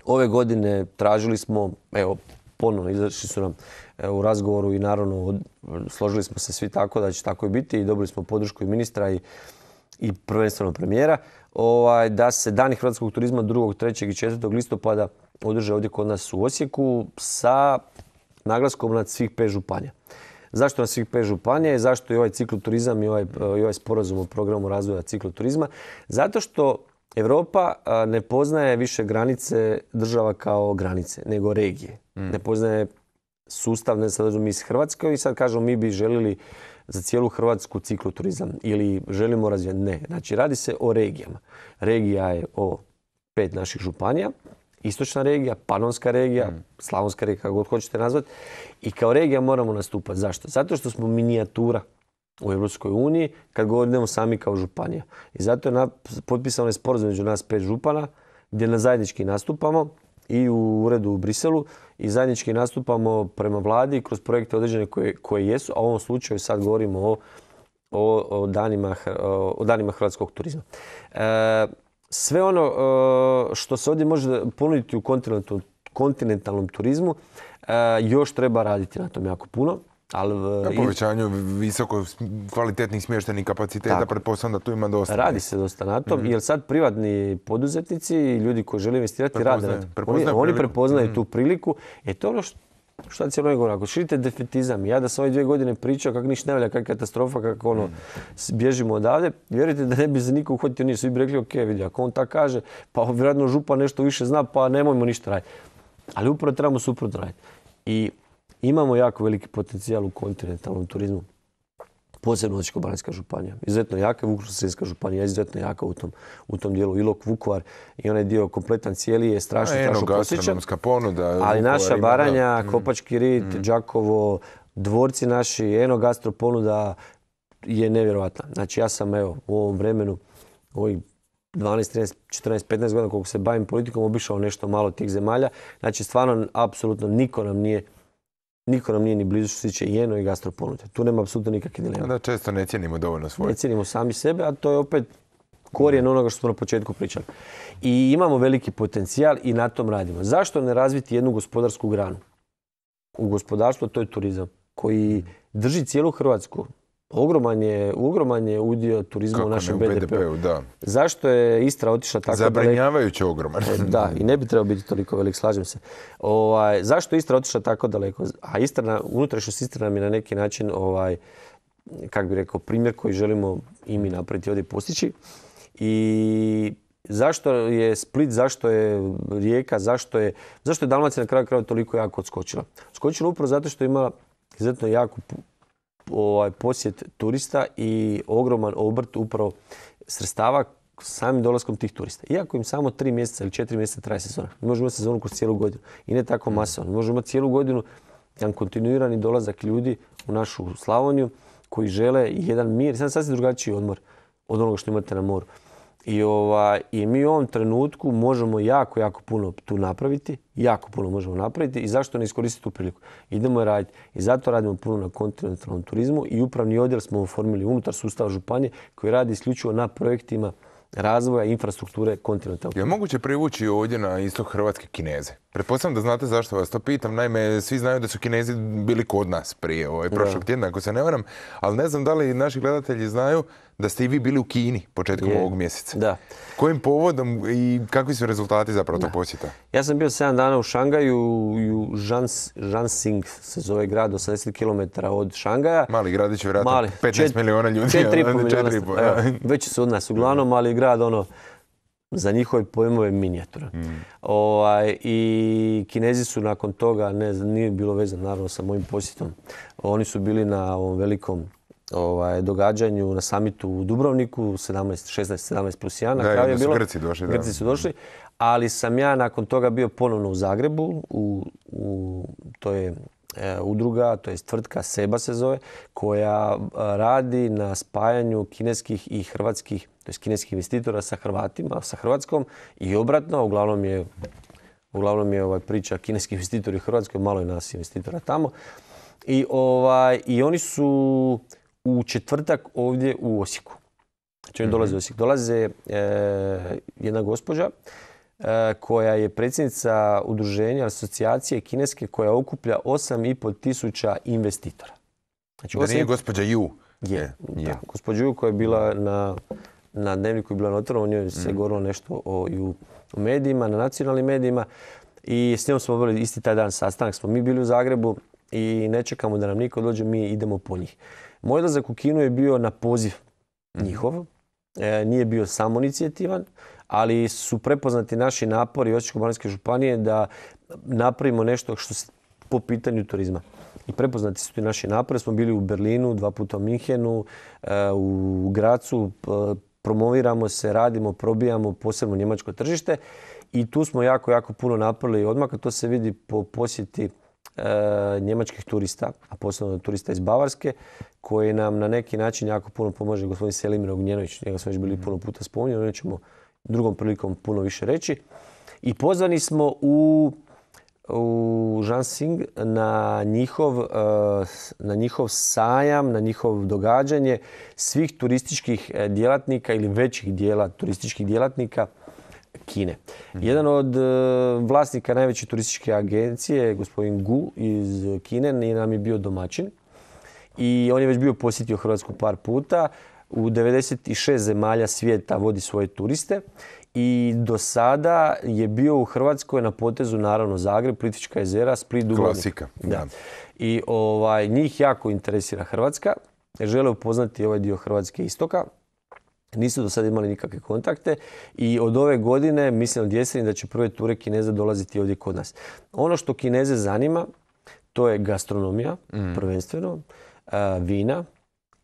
Ove godine tražili smo, evo, ponovno izašli su nam e, u razgovoru i naravno složili smo se svi tako da će tako i biti i dobili smo podršku i ministra i, i prvenstveno premijera, ovaj, da se Dani hrvatskog turizma 2. 3. i 4. listopada održe ovdje kod nas u Osijeku sa naglaskom na svih pet županija. Zašto na svih pet županija i zašto i ovaj cikloturizam i ovaj, e, i ovaj sporazum o programu razvoja cikloturizma? Zato što Europa ne poznaje više granice država kao granice, nego regije. Mm. Ne poznaje sustav, ne sad iz Hrvatske i sad kažemo mi bi želili za cijelu Hrvatsku cikloturizam ili želimo razvijati. Ne, znači radi se o regijama. Regija je o pet naših županija, istočna regija, panonska regija, mm. slavonska regija, kako god hoćete nazvati. I kao regija moramo nastupati. Zašto? Zato što smo minijatura u Europskoj uniji kad govorimo sami kao županija. I zato je potpisano je sporazum između nas pet župana gdje na zajednički nastupamo i u uredu u Briselu i zajednički nastupamo prema vladi kroz projekte određene koje, koje jesu, a u ovom slučaju sad govorimo o, o, o, danima, o danima hrvatskog turizma. E, sve ono e, što se ovdje može ponuditi u kontinentalnom turizmu e, još treba raditi na tom jako puno. Ali, e, na povećanju visoko kvalitetnih smještenih kapaciteta, pretpostavljam da tu ima dosta. Radi se dosta na tom, mhm. jer sad privatni poduzetnici i ljudi koji žele investirati rade Oni, prepoznaju mhm. tu priliku. E to ono što ono cijelo Ako širite defetizam, ja da sam ove dvije godine pričao kako ništa ne valja, kakva katastrofa, kako ono, mhm. bježimo odavde, vjerujte da ne bi za niko uhvatio ništa. Svi bi rekli, ok, vidi, ako on tako kaže, pa vjerojatno župa nešto više zna, pa nemojmo ništa raditi. Ali upravo trebamo suprotno raditi. I Imamo jako veliki potencijal u kontinentalnom turizmu. Posebno Osječko-Baranjska županija. Izuzetno jaka Vukovarska županija, izuzetno jaka u tom, u tom dijelu. Ilok, Vukovar i onaj dio kompletan cijeli je strašno, strašno ponuda. Ali naša Baranja, mm. Kopački rit, mm. Đakovo, dvorci naši, eno gastro ponuda je nevjerovatna. Znači ja sam evo u ovom vremenu, ovih 12, 13, 14, 15 godina koliko se bavim politikom, obišao nešto malo tih zemalja. Znači stvarno, apsolutno niko nam nije Niko nam nije ni blizu što se tiče jeno i gastro Tu nema apsolutno nikakve dileme. Da, često ne cijenimo dovoljno svoje. Ne cijenimo sami sebe, a to je opet korijen onoga što smo na početku pričali. I imamo veliki potencijal i na tom radimo. Zašto ne razviti jednu gospodarsku granu? U gospodarstvu to je turizam koji drži cijelu Hrvatsku Ogroman je, je udio turizma u našem BDP-u. da. Zašto je Istra otišla tako daleko? Zabrinjavajuće ogroman. E, da, i ne bi trebao biti toliko velik, slažem se. Ovaj, zašto je Istra otišla tako daleko? A Istra, unutrašnjost Istra nam je na neki način, ovaj, kak bi rekao, primjer koji želimo i mi napraviti ovdje postići. I zašto je Split, zašto je Rijeka, zašto je, zašto je Dalmacija na kraju kraju toliko jako odskočila? Skočila upravo zato što je imala izuzetno jako Ovaj, posjet turista i ogroman obrt upravo sredstava samim dolaskom tih turista. Iako im samo tri mjeseca ili četiri mjeseca traje sezona. Mi možemo imati sezonu kroz cijelu godinu i ne tako mm. masovno. Mi možemo imati cijelu godinu jedan kontinuirani dolazak ljudi u našu Slavoniju koji žele jedan mir, sad sasvim drugačiji odmor od onoga što imate na moru. I, ovaj, I mi u ovom trenutku možemo jako, jako puno tu napraviti. Jako puno možemo napraviti i zašto ne iskoristiti tu priliku? Idemo je raditi. I zato radimo puno na kontinentalnom turizmu i upravni odjel smo oformili unutar sustava županije koji radi isključivo na projektima razvoja infrastrukture kontinentalnog. Je moguće privući ovdje na istok Hrvatske kineze? Pretpostavljam da znate zašto vas to pitam. Naime, svi znaju da su Kinezi bili kod nas prije ovaj, prošlog tjedna, ako se ne varam. Ali ne znam da li naši gledatelji znaju da ste i vi bili u Kini početkom ovog mjeseca. Da. Kojim povodom i kakvi su rezultati zapravo tog posjeta? Ja sam bio 7 dana u Šangaju, u Žansing se zove grad, 80 km od Šangaja. Mali gradić, vjerojatno 15 milijuna ljudi. 4,5 su od nas uglavnom, ali grad ono za njihove pojmove minijatura. Mm. Ovaj, I kinezi su nakon toga, ne, nije bilo vezano naravno sa mojim posjetom, oni su bili na ovom velikom ovaj, događanju na samitu u Dubrovniku, 17, 16, 17 plus 1. Da, je bilo, su Grci došli. Grci su došli, ali sam ja nakon toga bio ponovno u Zagrebu, u, u to je e, udruga, to je tvrtka Seba se zove, koja radi na spajanju kineskih i hrvatskih to kineskih investitora sa Hrvatima, sa Hrvatskom i obratno, uglavnom je, uglavnom je ovaj priča kineski investitori u Hrvatskoj, malo je nas investitora tamo. I, ovaj, I oni su u četvrtak ovdje u Osijeku. Znači oni dolaze u mhm. Osijek. Dolaze e, jedna gospođa e, koja je predsjednica udruženja asocijacije kineske koja okuplja 8,5 tisuća investitora. Znači, da nije gospođa Ju. Je, e, je. Da, gospođa Ju koja je bila na na dnevniku je bila na u njoj se mhm. govorilo nešto i u medijima, na nacionalnim medijima. I s njom smo bili isti taj dan sastanak. Smo mi bili u Zagrebu i ne čekamo da nam niko dođe, mi idemo po njih. Moj odlazak u Kinu je bio na poziv mhm. njihov. E, nije bio samo inicijativan, ali su prepoznati naši napori Osječko-Baranjske županije da napravimo nešto što se po pitanju turizma. I prepoznati su ti naši napori. Smo bili u Berlinu, dva puta u Minhenu, e, u Gracu, promoviramo se, radimo, probijamo, posebno njemačko tržište. I tu smo jako, jako puno napravili i odmah, to se vidi po posjeti e, njemačkih turista, a posebno turista iz Bavarske, koji nam na neki način jako puno pomaže gospodin Selimir Ognjenović. Njega smo već bili mhm. puno puta spominjali, ćemo drugom prilikom puno više reći. I pozvani smo u u Jansing na njihov, e, na njihov sajam, na njihov događanje svih turističkih e, djelatnika ili većih dijela turističkih djelatnika Kine. Mhm. Jedan od e, vlasnika najveće turističke agencije, gospodin Gu iz Kine, nam je bio domaćin. I on je već bio posjetio Hrvatsku par puta. U 96 zemalja svijeta vodi svoje turiste i do sada je bio u Hrvatskoj na potezu naravno Zagreb, Plitvička jezera, Split, Dubrovnik. Klasika. Da. I ovaj, njih jako interesira Hrvatska. Žele upoznati ovaj dio Hrvatske istoka. Nisu do sada imali nikakve kontakte i od ove godine mislim od jeseni da će prve ture Kineza dolaziti ovdje kod nas. Ono što Kineze zanima to je gastronomija mm. prvenstveno, vina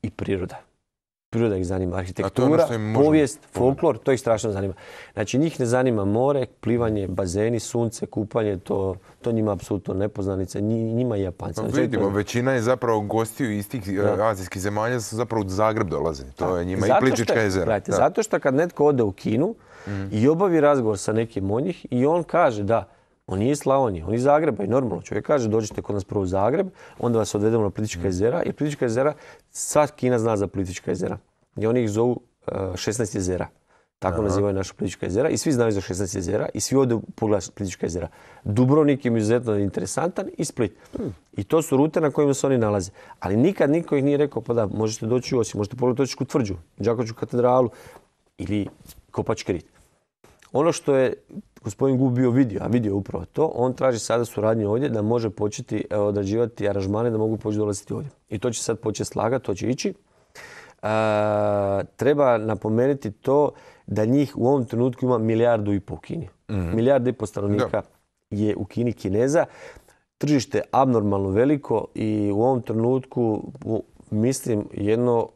i priroda priroda ih zanima, ono arhitektura, povijest, ono. folklor, to ih strašno zanima. Znači njih ne zanima more, plivanje, bazeni, sunce, kupanje, to, to njima apsolutno nepoznanice, njima je Japanca. Pa znači, vidimo, većina je zapravo gostiju iz tih e, azijskih zemalja su zapravo u Zagreb dolaze. To je njima i Pličička jezera. zato što kad netko ode u Kinu mm. i obavi razgovor sa nekim od njih i on kaže da, on nije iz Slavonije, on je iz Zagreba i normalno čovjek kaže dođite kod nas prvo u Zagreb, onda vas odvedemo na Plitvička mm. jezera i Plitvička jezera, sva Kina zna za Plitvička jezera. I oni ih zovu 16 e, jezera. Tako nazivaju naša Politička jezera i svi znaju za 16 jezera i svi ovdje pogledaju Politička jezera. Dubrovnik je mi izuzetno interesantan i Split. Hmm. I to su rute na kojima se oni nalaze. Ali nikad niko ih nije rekao pa da možete doći u Osijek, možete pogledati točku tvrđu, Đakoviću katedralu ili Kopački Ono što je gospodin Gu bio vidio, a vidio je upravo to, on traži sada suradnju ovdje da može početi e, odrađivati aranžmane da mogu početi dolaziti ovdje. I to će sad početi slagati, to će ići. E, treba napomenuti to da njih u ovom trenutku ima milijardu i po u Kini. Mhm. Milijardu i po stanovnika je u Kini Kineza. Tržište je abnormalno veliko i u ovom trenutku mislim jedno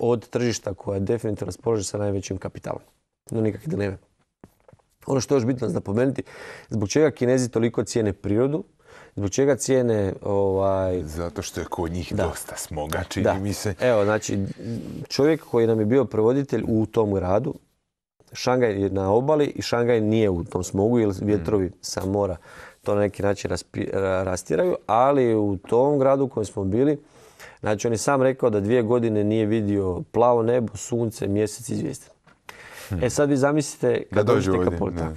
od tržišta koja definitivno raspolaže sa najvećim kapitalom. No nikakve dileme. Ono što je još bitno zapomenuti, zbog čega kinezi toliko cijene prirodu, zbog čega cijene... Ovaj... Zato što je kod njih dosta smoga, čini da. mi se. Evo, znači, čovjek koji nam je bio prevoditelj u tom gradu, Šangaj je na obali i Šangaj nije u tom smogu jer mm. vjetrovi sa mora to na neki način rastiraju, ali u tom gradu u kojem smo bili, znači on je sam rekao da dvije godine nije vidio plavo nebo, sunce, mjesec i E sad vi zamislite kad dođete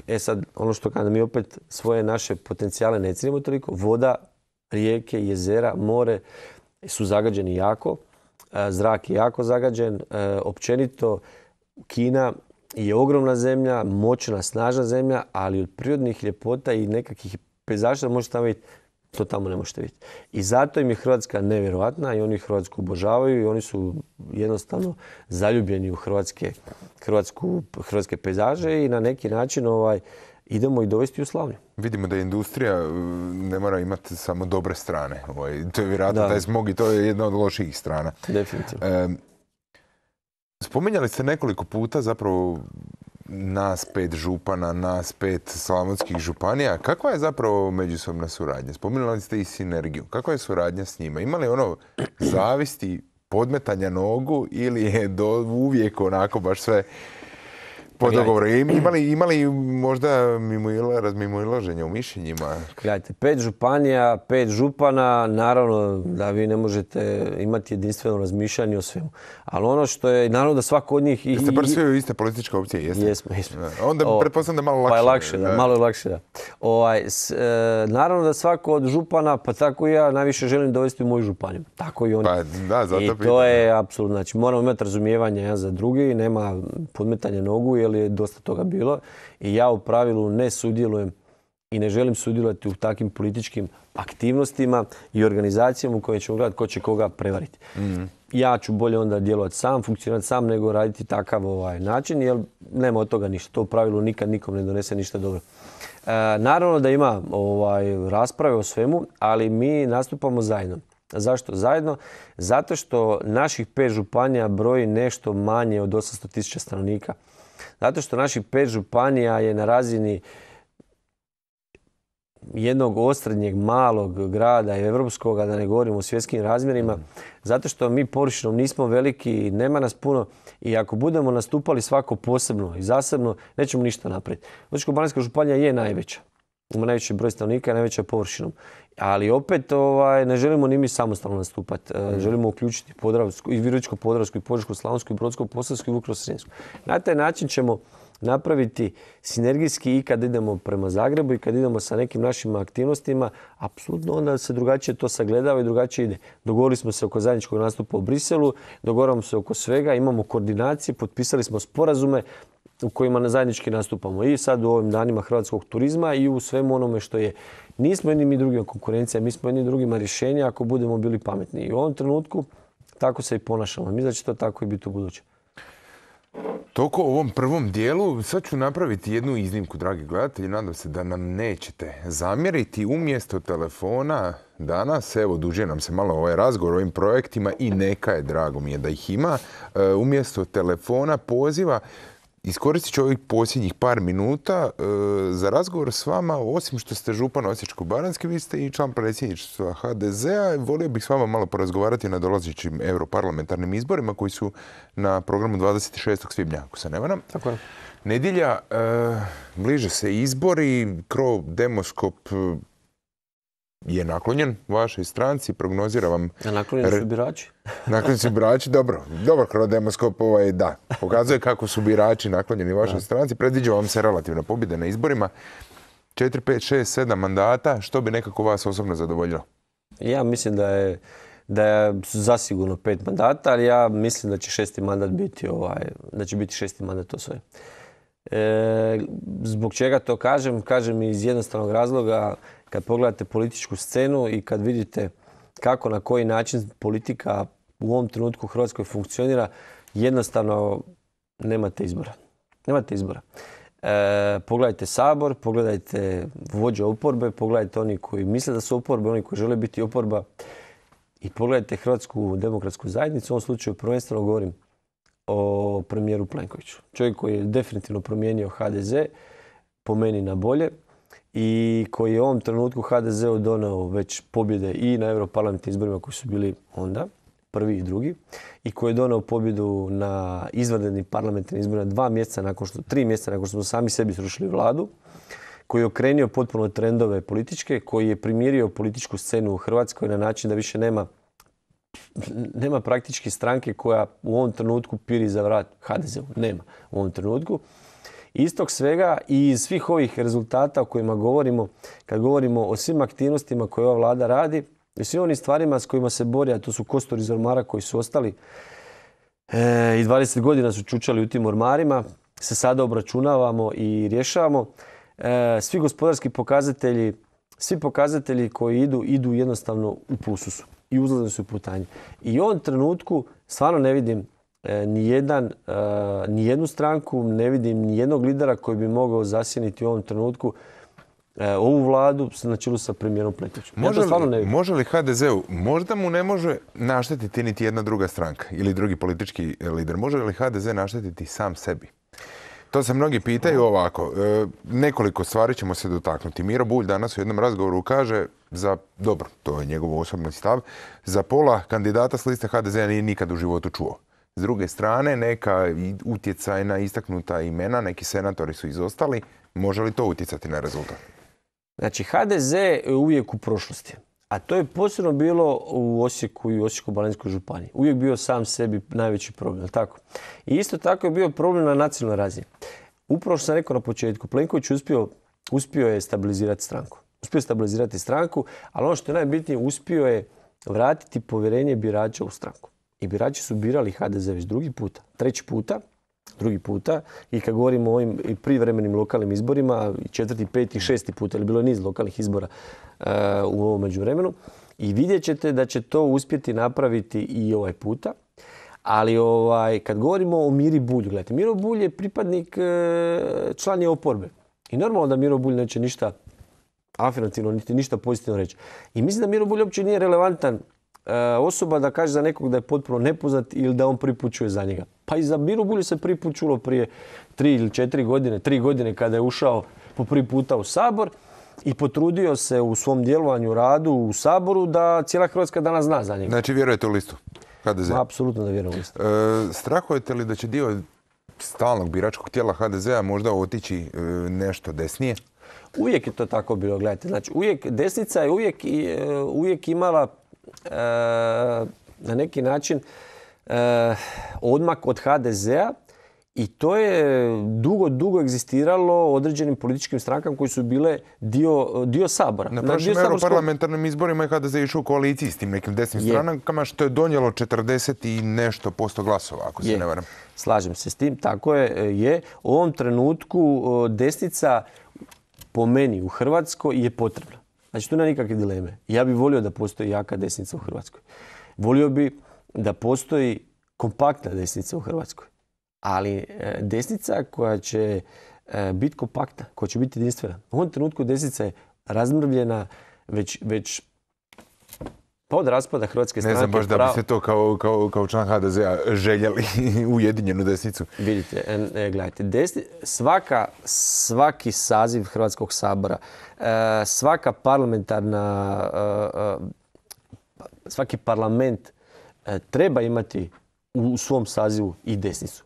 E sad, ono što kada mi opet svoje naše potencijale ne cijenimo toliko, voda, rijeke, jezera, more su zagađeni jako. E, zrak je jako zagađen. E, općenito, Kina je ogromna zemlja, moćna, snažna zemlja, ali od prirodnih ljepota i nekakvih pejzaža možete tamo to tamo ne možete vidjeti. I zato im je Hrvatska nevjerojatna i oni Hrvatsku obožavaju i oni su jednostavno zaljubljeni u hrvatske, hrvatsku, pejzaže i na neki način ovaj, idemo i dovesti u slavnju. Vidimo da industrija mm, ne mora imati samo dobre strane. Ovaj, to je vjerojatno taj smog i to je jedna od loših strana. Definitivno. Spominjali ste nekoliko puta zapravo nas pet župana, nas pet slavonskih županija. Kakva je zapravo međusobna suradnja? Spominjali ste i sinergiju. Kakva je suradnja s njima? Ima li ono zavisti podmetanja nogu ili je do, uvijek onako baš sve pa po dogovoru. Imali, li možda mimo u mišljenjima? Gledajte, pet županija, pet župana, naravno da vi ne možete imati jedinstveno razmišljanje o svemu. Ali ono što je, naravno da svako od njih... Jeste bar svi iste političke opcije, jeste? Jesmo, jesmo. Onda pretpostavljam da malo lakše. Pa je lakše, malo je lakše, da. Ovaj, e, naravno da svako od župana, pa tako i ja, najviše želim dovesti u moju županiju. Tako i oni. Pa, da, zato I to je apsolutno, znači moramo imati razumijevanje jedan za drugi, nema podmetanja nogu, jer je dosta toga bilo. I ja u pravilu ne sudjelujem i ne želim sudjelovati u takvim političkim aktivnostima i organizacijama u kojima ćemo gledati ko će koga prevariti. Mhm. Ja ću bolje onda djelovati sam, funkcionirati sam, nego raditi takav ovaj način, jer nema od toga ništa. To u pravilu nikad nikom ne donese ništa dobro. E, naravno da ima ovaj, rasprave o svemu, ali mi nastupamo zajedno. Zašto zajedno? Zato što naših pet županija broji nešto manje od 800.000 stanovnika. Zato što naši pet županija je na razini jednog osrednjeg malog grada evropskog, da ne govorimo o svjetskim razmjerima, zato što mi površinom nismo veliki i nema nas puno i ako budemo nastupali svako posebno i zasebno, nećemo ništa napraviti. Očko-Baranjska županija je najveća. Ima najveći broj stanovnika i najveća površinom. Ali opet ovaj, ne želimo ni mi samostalno nastupati. E, mhm. želimo uključiti Podravsku, i viročko Podravsku, i Požeško Slavonsku, i Brodsko Posavsku, i Vukro Na taj način ćemo napraviti sinergijski i kad idemo prema Zagrebu i kad idemo sa nekim našim aktivnostima, apsolutno onda se drugačije to sagledava i drugačije ide. Dogovorili smo se oko zajedničkog nastupa u Briselu, dogovoramo se oko svega, imamo koordinacije, potpisali smo sporazume, u kojima na zajednički nastupamo i sad u ovim danima hrvatskog turizma i u svemu onome što je. Nismo jedni mi drugima konkurencija, mi smo jedni drugima rješenja ako budemo bili pametni. I u ovom trenutku tako se i ponašamo. Mi znači to tako i biti u buduće. Toko u ovom prvom dijelu. Sad ću napraviti jednu iznimku, dragi gledatelji. Nadam se da nam nećete zamjeriti. Umjesto telefona danas, evo, duže nam se malo ovaj razgovor o ovim projektima i neka je, drago mi je da ih ima. E, umjesto telefona poziva Iskoristit ću ovih posljednjih par minuta e, za razgovor s vama. Osim što ste župan Osječko-Baranski, vi ste i član predsjedništva HDZ-a. Volio bih s vama malo porazgovarati na dolazećim europarlamentarnim izborima koji su na programu 26. svibnja, ako se ne varam. Tako je. Nedilja, e, bliže se izbori, krov, demoskop, je naklonjen vašoj stranci, prognozira vam... A naklonjeni su birači? (laughs) naklonjeni su birači, dobro. dobro, Kronodemoskop ovaj, da. Pokazuje kako su birači naklonjeni vašoj stranci. Predviđa vam se relativna pobjeda na izborima. 4, 5, 6, 7 mandata, što bi nekako vas osobno zadovoljilo? Ja mislim da je da je zasigurno pet mandata, ali ja mislim da će šesti mandat biti ovaj, da će biti šesti mandat osvojen. E, zbog čega to kažem? Kažem iz jednostavnog razloga kad pogledate političku scenu i kad vidite kako, na koji način politika u ovom trenutku u Hrvatskoj funkcionira, jednostavno nemate izbora. Nemate izbora. E, pogledajte Sabor, pogledajte vođe oporbe, pogledajte oni koji misle da su oporbe, oni koji žele biti oporba i pogledajte Hrvatsku demokratsku zajednicu. U ovom slučaju prvenstveno govorim o premijeru Plenkoviću. Čovjek koji je definitivno promijenio HDZ, po meni na bolje i koji je u ovom trenutku HDZ-u donao već pobjede i na Europarlamentnim izborima koji su bili onda, prvi i drugi, i koji je donao pobjedu na izvanrednim parlamentarnim izborima dva mjeseca nakon što, tri mjeseca nakon što smo sami sebi srušili vladu, koji je okrenio potpuno trendove političke, koji je primirio političku scenu u Hrvatskoj na način da više nema nema praktički stranke koja u ovom trenutku piri za vrat HDZ-u. Nema u ovom trenutku. Istog svega i iz svih ovih rezultata o kojima govorimo, kad govorimo o svim aktivnostima koje ova vlada radi, i svim onim stvarima s kojima se bori, a to su kostori iz ormara koji su ostali e, i 20 godina su čučali u tim ormarima, se sada obračunavamo i rješavamo. E, svi gospodarski pokazatelji, svi pokazatelji koji idu, idu jednostavno u plusu i uzlazni su putanje. I u ovom trenutku stvarno ne vidim E, Ni e, jednu stranku, ne vidim nijednog lidera koji bi mogao zasjeniti u ovom trenutku e, ovu vladu na čelu sa premijerom Plenkovićem. Može, može li HDZ-u, možda mu ne može naštetiti niti jedna druga stranka ili drugi politički lider, može li HDZ naštetiti sam sebi? To se mnogi pitaju ovako. nekoliko stvari ćemo se dotaknuti. Miro Bulj danas u jednom razgovoru kaže za, dobro, to je njegov osobni stav, za pola kandidata s liste HDZ-a nije nikad u životu čuo. S druge strane, neka utjecajna istaknuta imena, neki senatori su izostali. Može li to utjecati na rezultat? Znači, HDZ je uvijek u prošlosti. A to je posebno bilo u Osijeku i osijeku Balenskoj županiji. Uvijek bio sam sebi najveći problem. Tako. I isto tako je bio problem na nacionalnoj razini. Upravo što sam rekao na početku, Plenković uspio, uspio je stabilizirati stranku. Uspio je stabilizirati stranku, ali ono što je najbitnije, uspio je vratiti povjerenje birača u stranku. I birači su birali HDZ već drugi puta, treći puta, drugi puta i kad govorimo o ovim privremenim lokalnim izborima, četvrti, peti, šesti puta, ali bilo je niz lokalnih izbora eh, u ovom međuvremenu, i vidjet ćete da će to uspjeti napraviti i ovaj puta. Ali ovaj, kad govorimo o Miri Bulju, gledajte, Miro Bulj je pripadnik, eh, član je oporbe. I normalno da Miro Bulj neće ništa afirmativno, niti ništa pozitivno reći. I mislim da Miro Bulj uopće nije relevantan Eh, osoba da kaže za nekog da je potpuno nepoznat ili da on pripućuje za njega. Pa i za Miru Bulju se pripučulo prije tri ili četiri godine, tri godine kada je ušao po prvi puta u Sabor i potrudio se u svom djelovanju, radu u Saboru da cijela Hrvatska danas zna za njega. Znači vjerujete u listu HDZ? Apsolutno da vjerujem u listu. Eh, strahujete li da će dio stalnog biračkog tijela HDZ-a možda otići eh, nešto desnije? Uvijek je to tako bilo, gledajte. Znači, desnica je uvijek imala Eh, na neki način eh, odmak od HDZ-a i to je dugo, dugo egzistiralo određenim političkim strankama koji su bile dio, dio Sabora. Na prošlim parlamentarnim izborima je HDZ išao u koaliciji s tim nekim desnim strankama, što je donijelo 40 i nešto posto glasova, ako se ne varam. Slažem se s tim, tako je. je. U ovom trenutku eh, desnica po meni u Hrvatskoj je potrebna. Znači tu nema nikakve dileme. Ja bih volio da postoji jaka desnica u Hrvatskoj. Volio bih da postoji kompaktna desnica u Hrvatskoj. Ali e, desnica koja će e, biti kompaktna, koja će biti jedinstvena. U ovom trenutku desnica je razmrvljena, već, već pod raspada Hrvatske stranke... Ne znam baš da bi to kao, član HDZ-a željeli (laughs) ujedinjenu desnicu. Vidite, e, e, gledajte, svaka, svaki saziv Hrvatskog sabora, e, svaka parlamentarna, svaki parlament treba imati u svom sazivu i desnicu.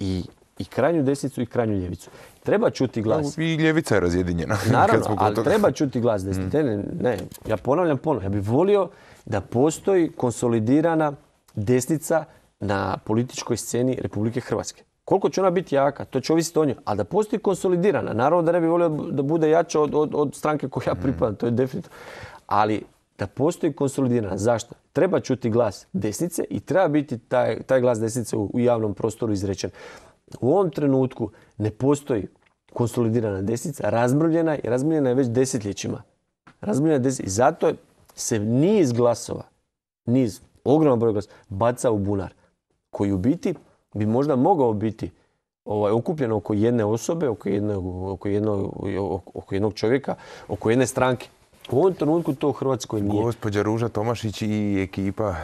I, krajnju desnicu i krajnju ljevicu. Treba čuti glas. I ljevica je razjedinjena. (laughs) Naravno, ali treba čuti glas mm. Ne, ja ponavljam ponovno. Ja bih volio da postoji konsolidirana desnica na političkoj sceni Republike Hrvatske. Koliko će ona biti jaka, to će ovisiti o njoj. A da postoji konsolidirana, naravno da ne bi volio da bude jača od, stranke koja ja mhm. pripadam, to je definitivno. Ali da postoji konsolidirana. Zašto? Treba čuti glas desnice i treba biti taj, glas desnice u, javnom prostoru izrečen. U ovom trenutku ne postoji konsolidirana desnica, razmrljena je, je već desetljećima. je I zato se niz glasova, niz, ogroman broj glasova, baca u bunar. Koji u biti bi možda mogao biti ovaj, okupljen oko jedne osobe, oko jednog, oko, jednog, oko jednog čovjeka, oko jedne stranke. U ovom trenutku to u Hrvatskoj nije. Gospodja Ruža Tomašić i ekipa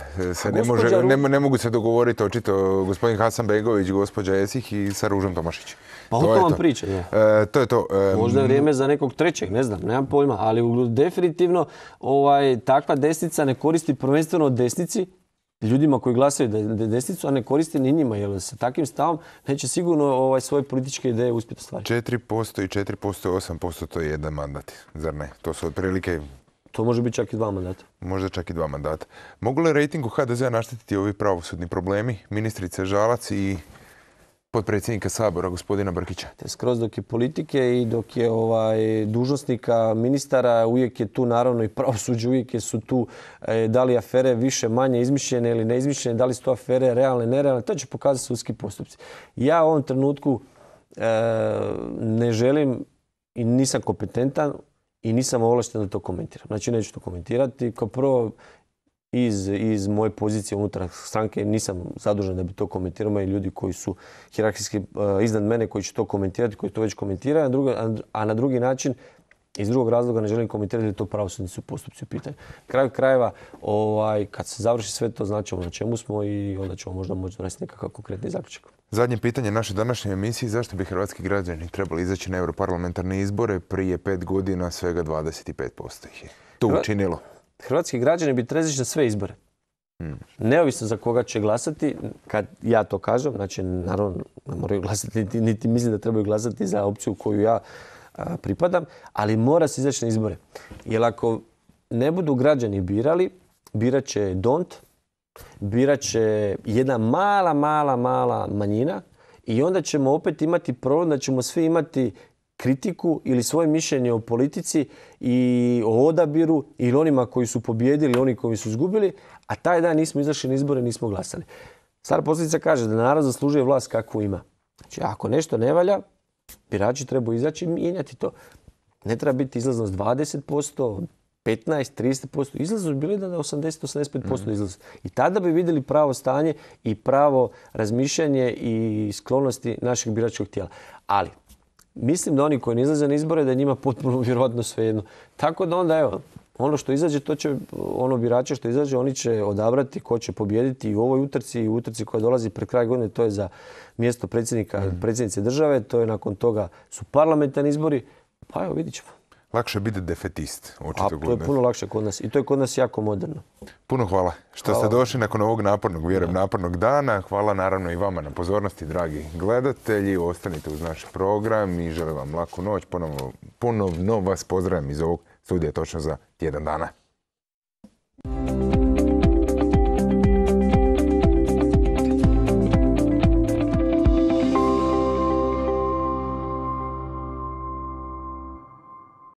e, ne, mogu se dogovoriti očito gospodin Hasan Begović, gospođa Esih i sa Ružom Tomašić. Pa to o vam priča. E, to je to. Možda je vrijeme za nekog trećeg, ne znam, nemam pojma. Ali definitivno ovaj, takva desnica ne koristi prvenstveno desnici, ljudima koji glasaju desnicu, a ne koriste ni njima, jer sa takvim stavom neće sigurno ovaj, svoje političke ideje uspjeti stvari. 4% i 4% i 8% to je jedan mandat, zar ne? To su otprilike... To može biti čak i dva mandata. Možda čak i dva mandata. Mogu li rejtingu HDZ-a naštetiti ovi pravosudni problemi? Ministrice Žalac i potpredsjednika Sabora, gospodina Brkića? Skroz dok je politike i dok je ovaj, dužnosnika, ministara, uvijek je tu naravno i pravosuđe, uvijek su tu e, da li afere više, manje izmišljene ili neizmišljene, da li su to afere realne, nerealne, to će pokazati sudski postupci. Ja u ovom trenutku e, ne želim i nisam kompetentan i nisam ovlašten da to komentiram. Znači, neću to komentirati. Kao prvo, iz, iz moje pozicije unutar stranke nisam zadužen da bi to komentirao. i ljudi koji su hierarhijski eh, iznad mene koji će to komentirati, koji to već komentiraju, a, na drugi način iz drugog razloga ne želim komentirati da to pravosudni su postupci u pitanju. Kraj krajeva, ovaj, kad se završi sve to, znaćemo na čemu smo i onda ćemo možda moći donesti nekakav konkretni zaključak. Zadnje pitanje naše današnje emisije. Zašto bi hrvatski građani trebali izaći na europarlamentarne izbore prije pet godina svega 25% ih je? To učinilo hrvatski građani bi trezići na sve izbore. Neovisno za koga će glasati, kad ja to kažem, znači naravno ne moraju glasati, niti, mislim da trebaju glasati za opciju koju ja pripadam, ali mora se izaći na izbore. Jer ako ne budu građani birali, birat će DONT, birat će jedna mala, mala, mala manjina i onda ćemo opet imati problem da ćemo svi imati kritiku ili svoje mišljenje o politici i o odabiru ili onima koji su pobjedili, oni koji su izgubili, a taj dan nismo izašli na izbore, nismo glasali. Stara posljedica kaže da narod zaslužuje vlast kakvu ima. Znači, ako nešto ne valja, birači trebaju izaći i mijenjati to. Ne treba biti izlaznost 20%, 15-30%. Izlaznost bilo je da 80-85% mhm. izlaznost. I tada bi vidjeli pravo stanje i pravo razmišljanje i sklonosti našeg biračkog tijela. Ali, mislim da oni koji ne izlaze na izbore, da njima potpuno (laughs) vjerojatno svejedno. Tako da onda, evo, ono što izađe, to će, ono birače što izađe, oni će odabrati ko će pobijediti i u ovoj utrci i u utrci koja dolazi pre kraj godine. To je za mjesto predsjednika, mhm. predsjednice države, to je nakon toga su parlamentarni izbori. Pa evo, vidit ćemo. Lakše biti defetist, A to je puno lakše kod nas i to je kod nas jako moderno. Puno hvala što ste došli nakon ovog napornog, vjerujem, napornog dana. Hvala naravno i vama na pozornosti, dragi gledatelji. Ostanite uz naš program i želim vam laku noć. Ponovno, vas pozdravljam iz ovog studija točno za tjedan dana.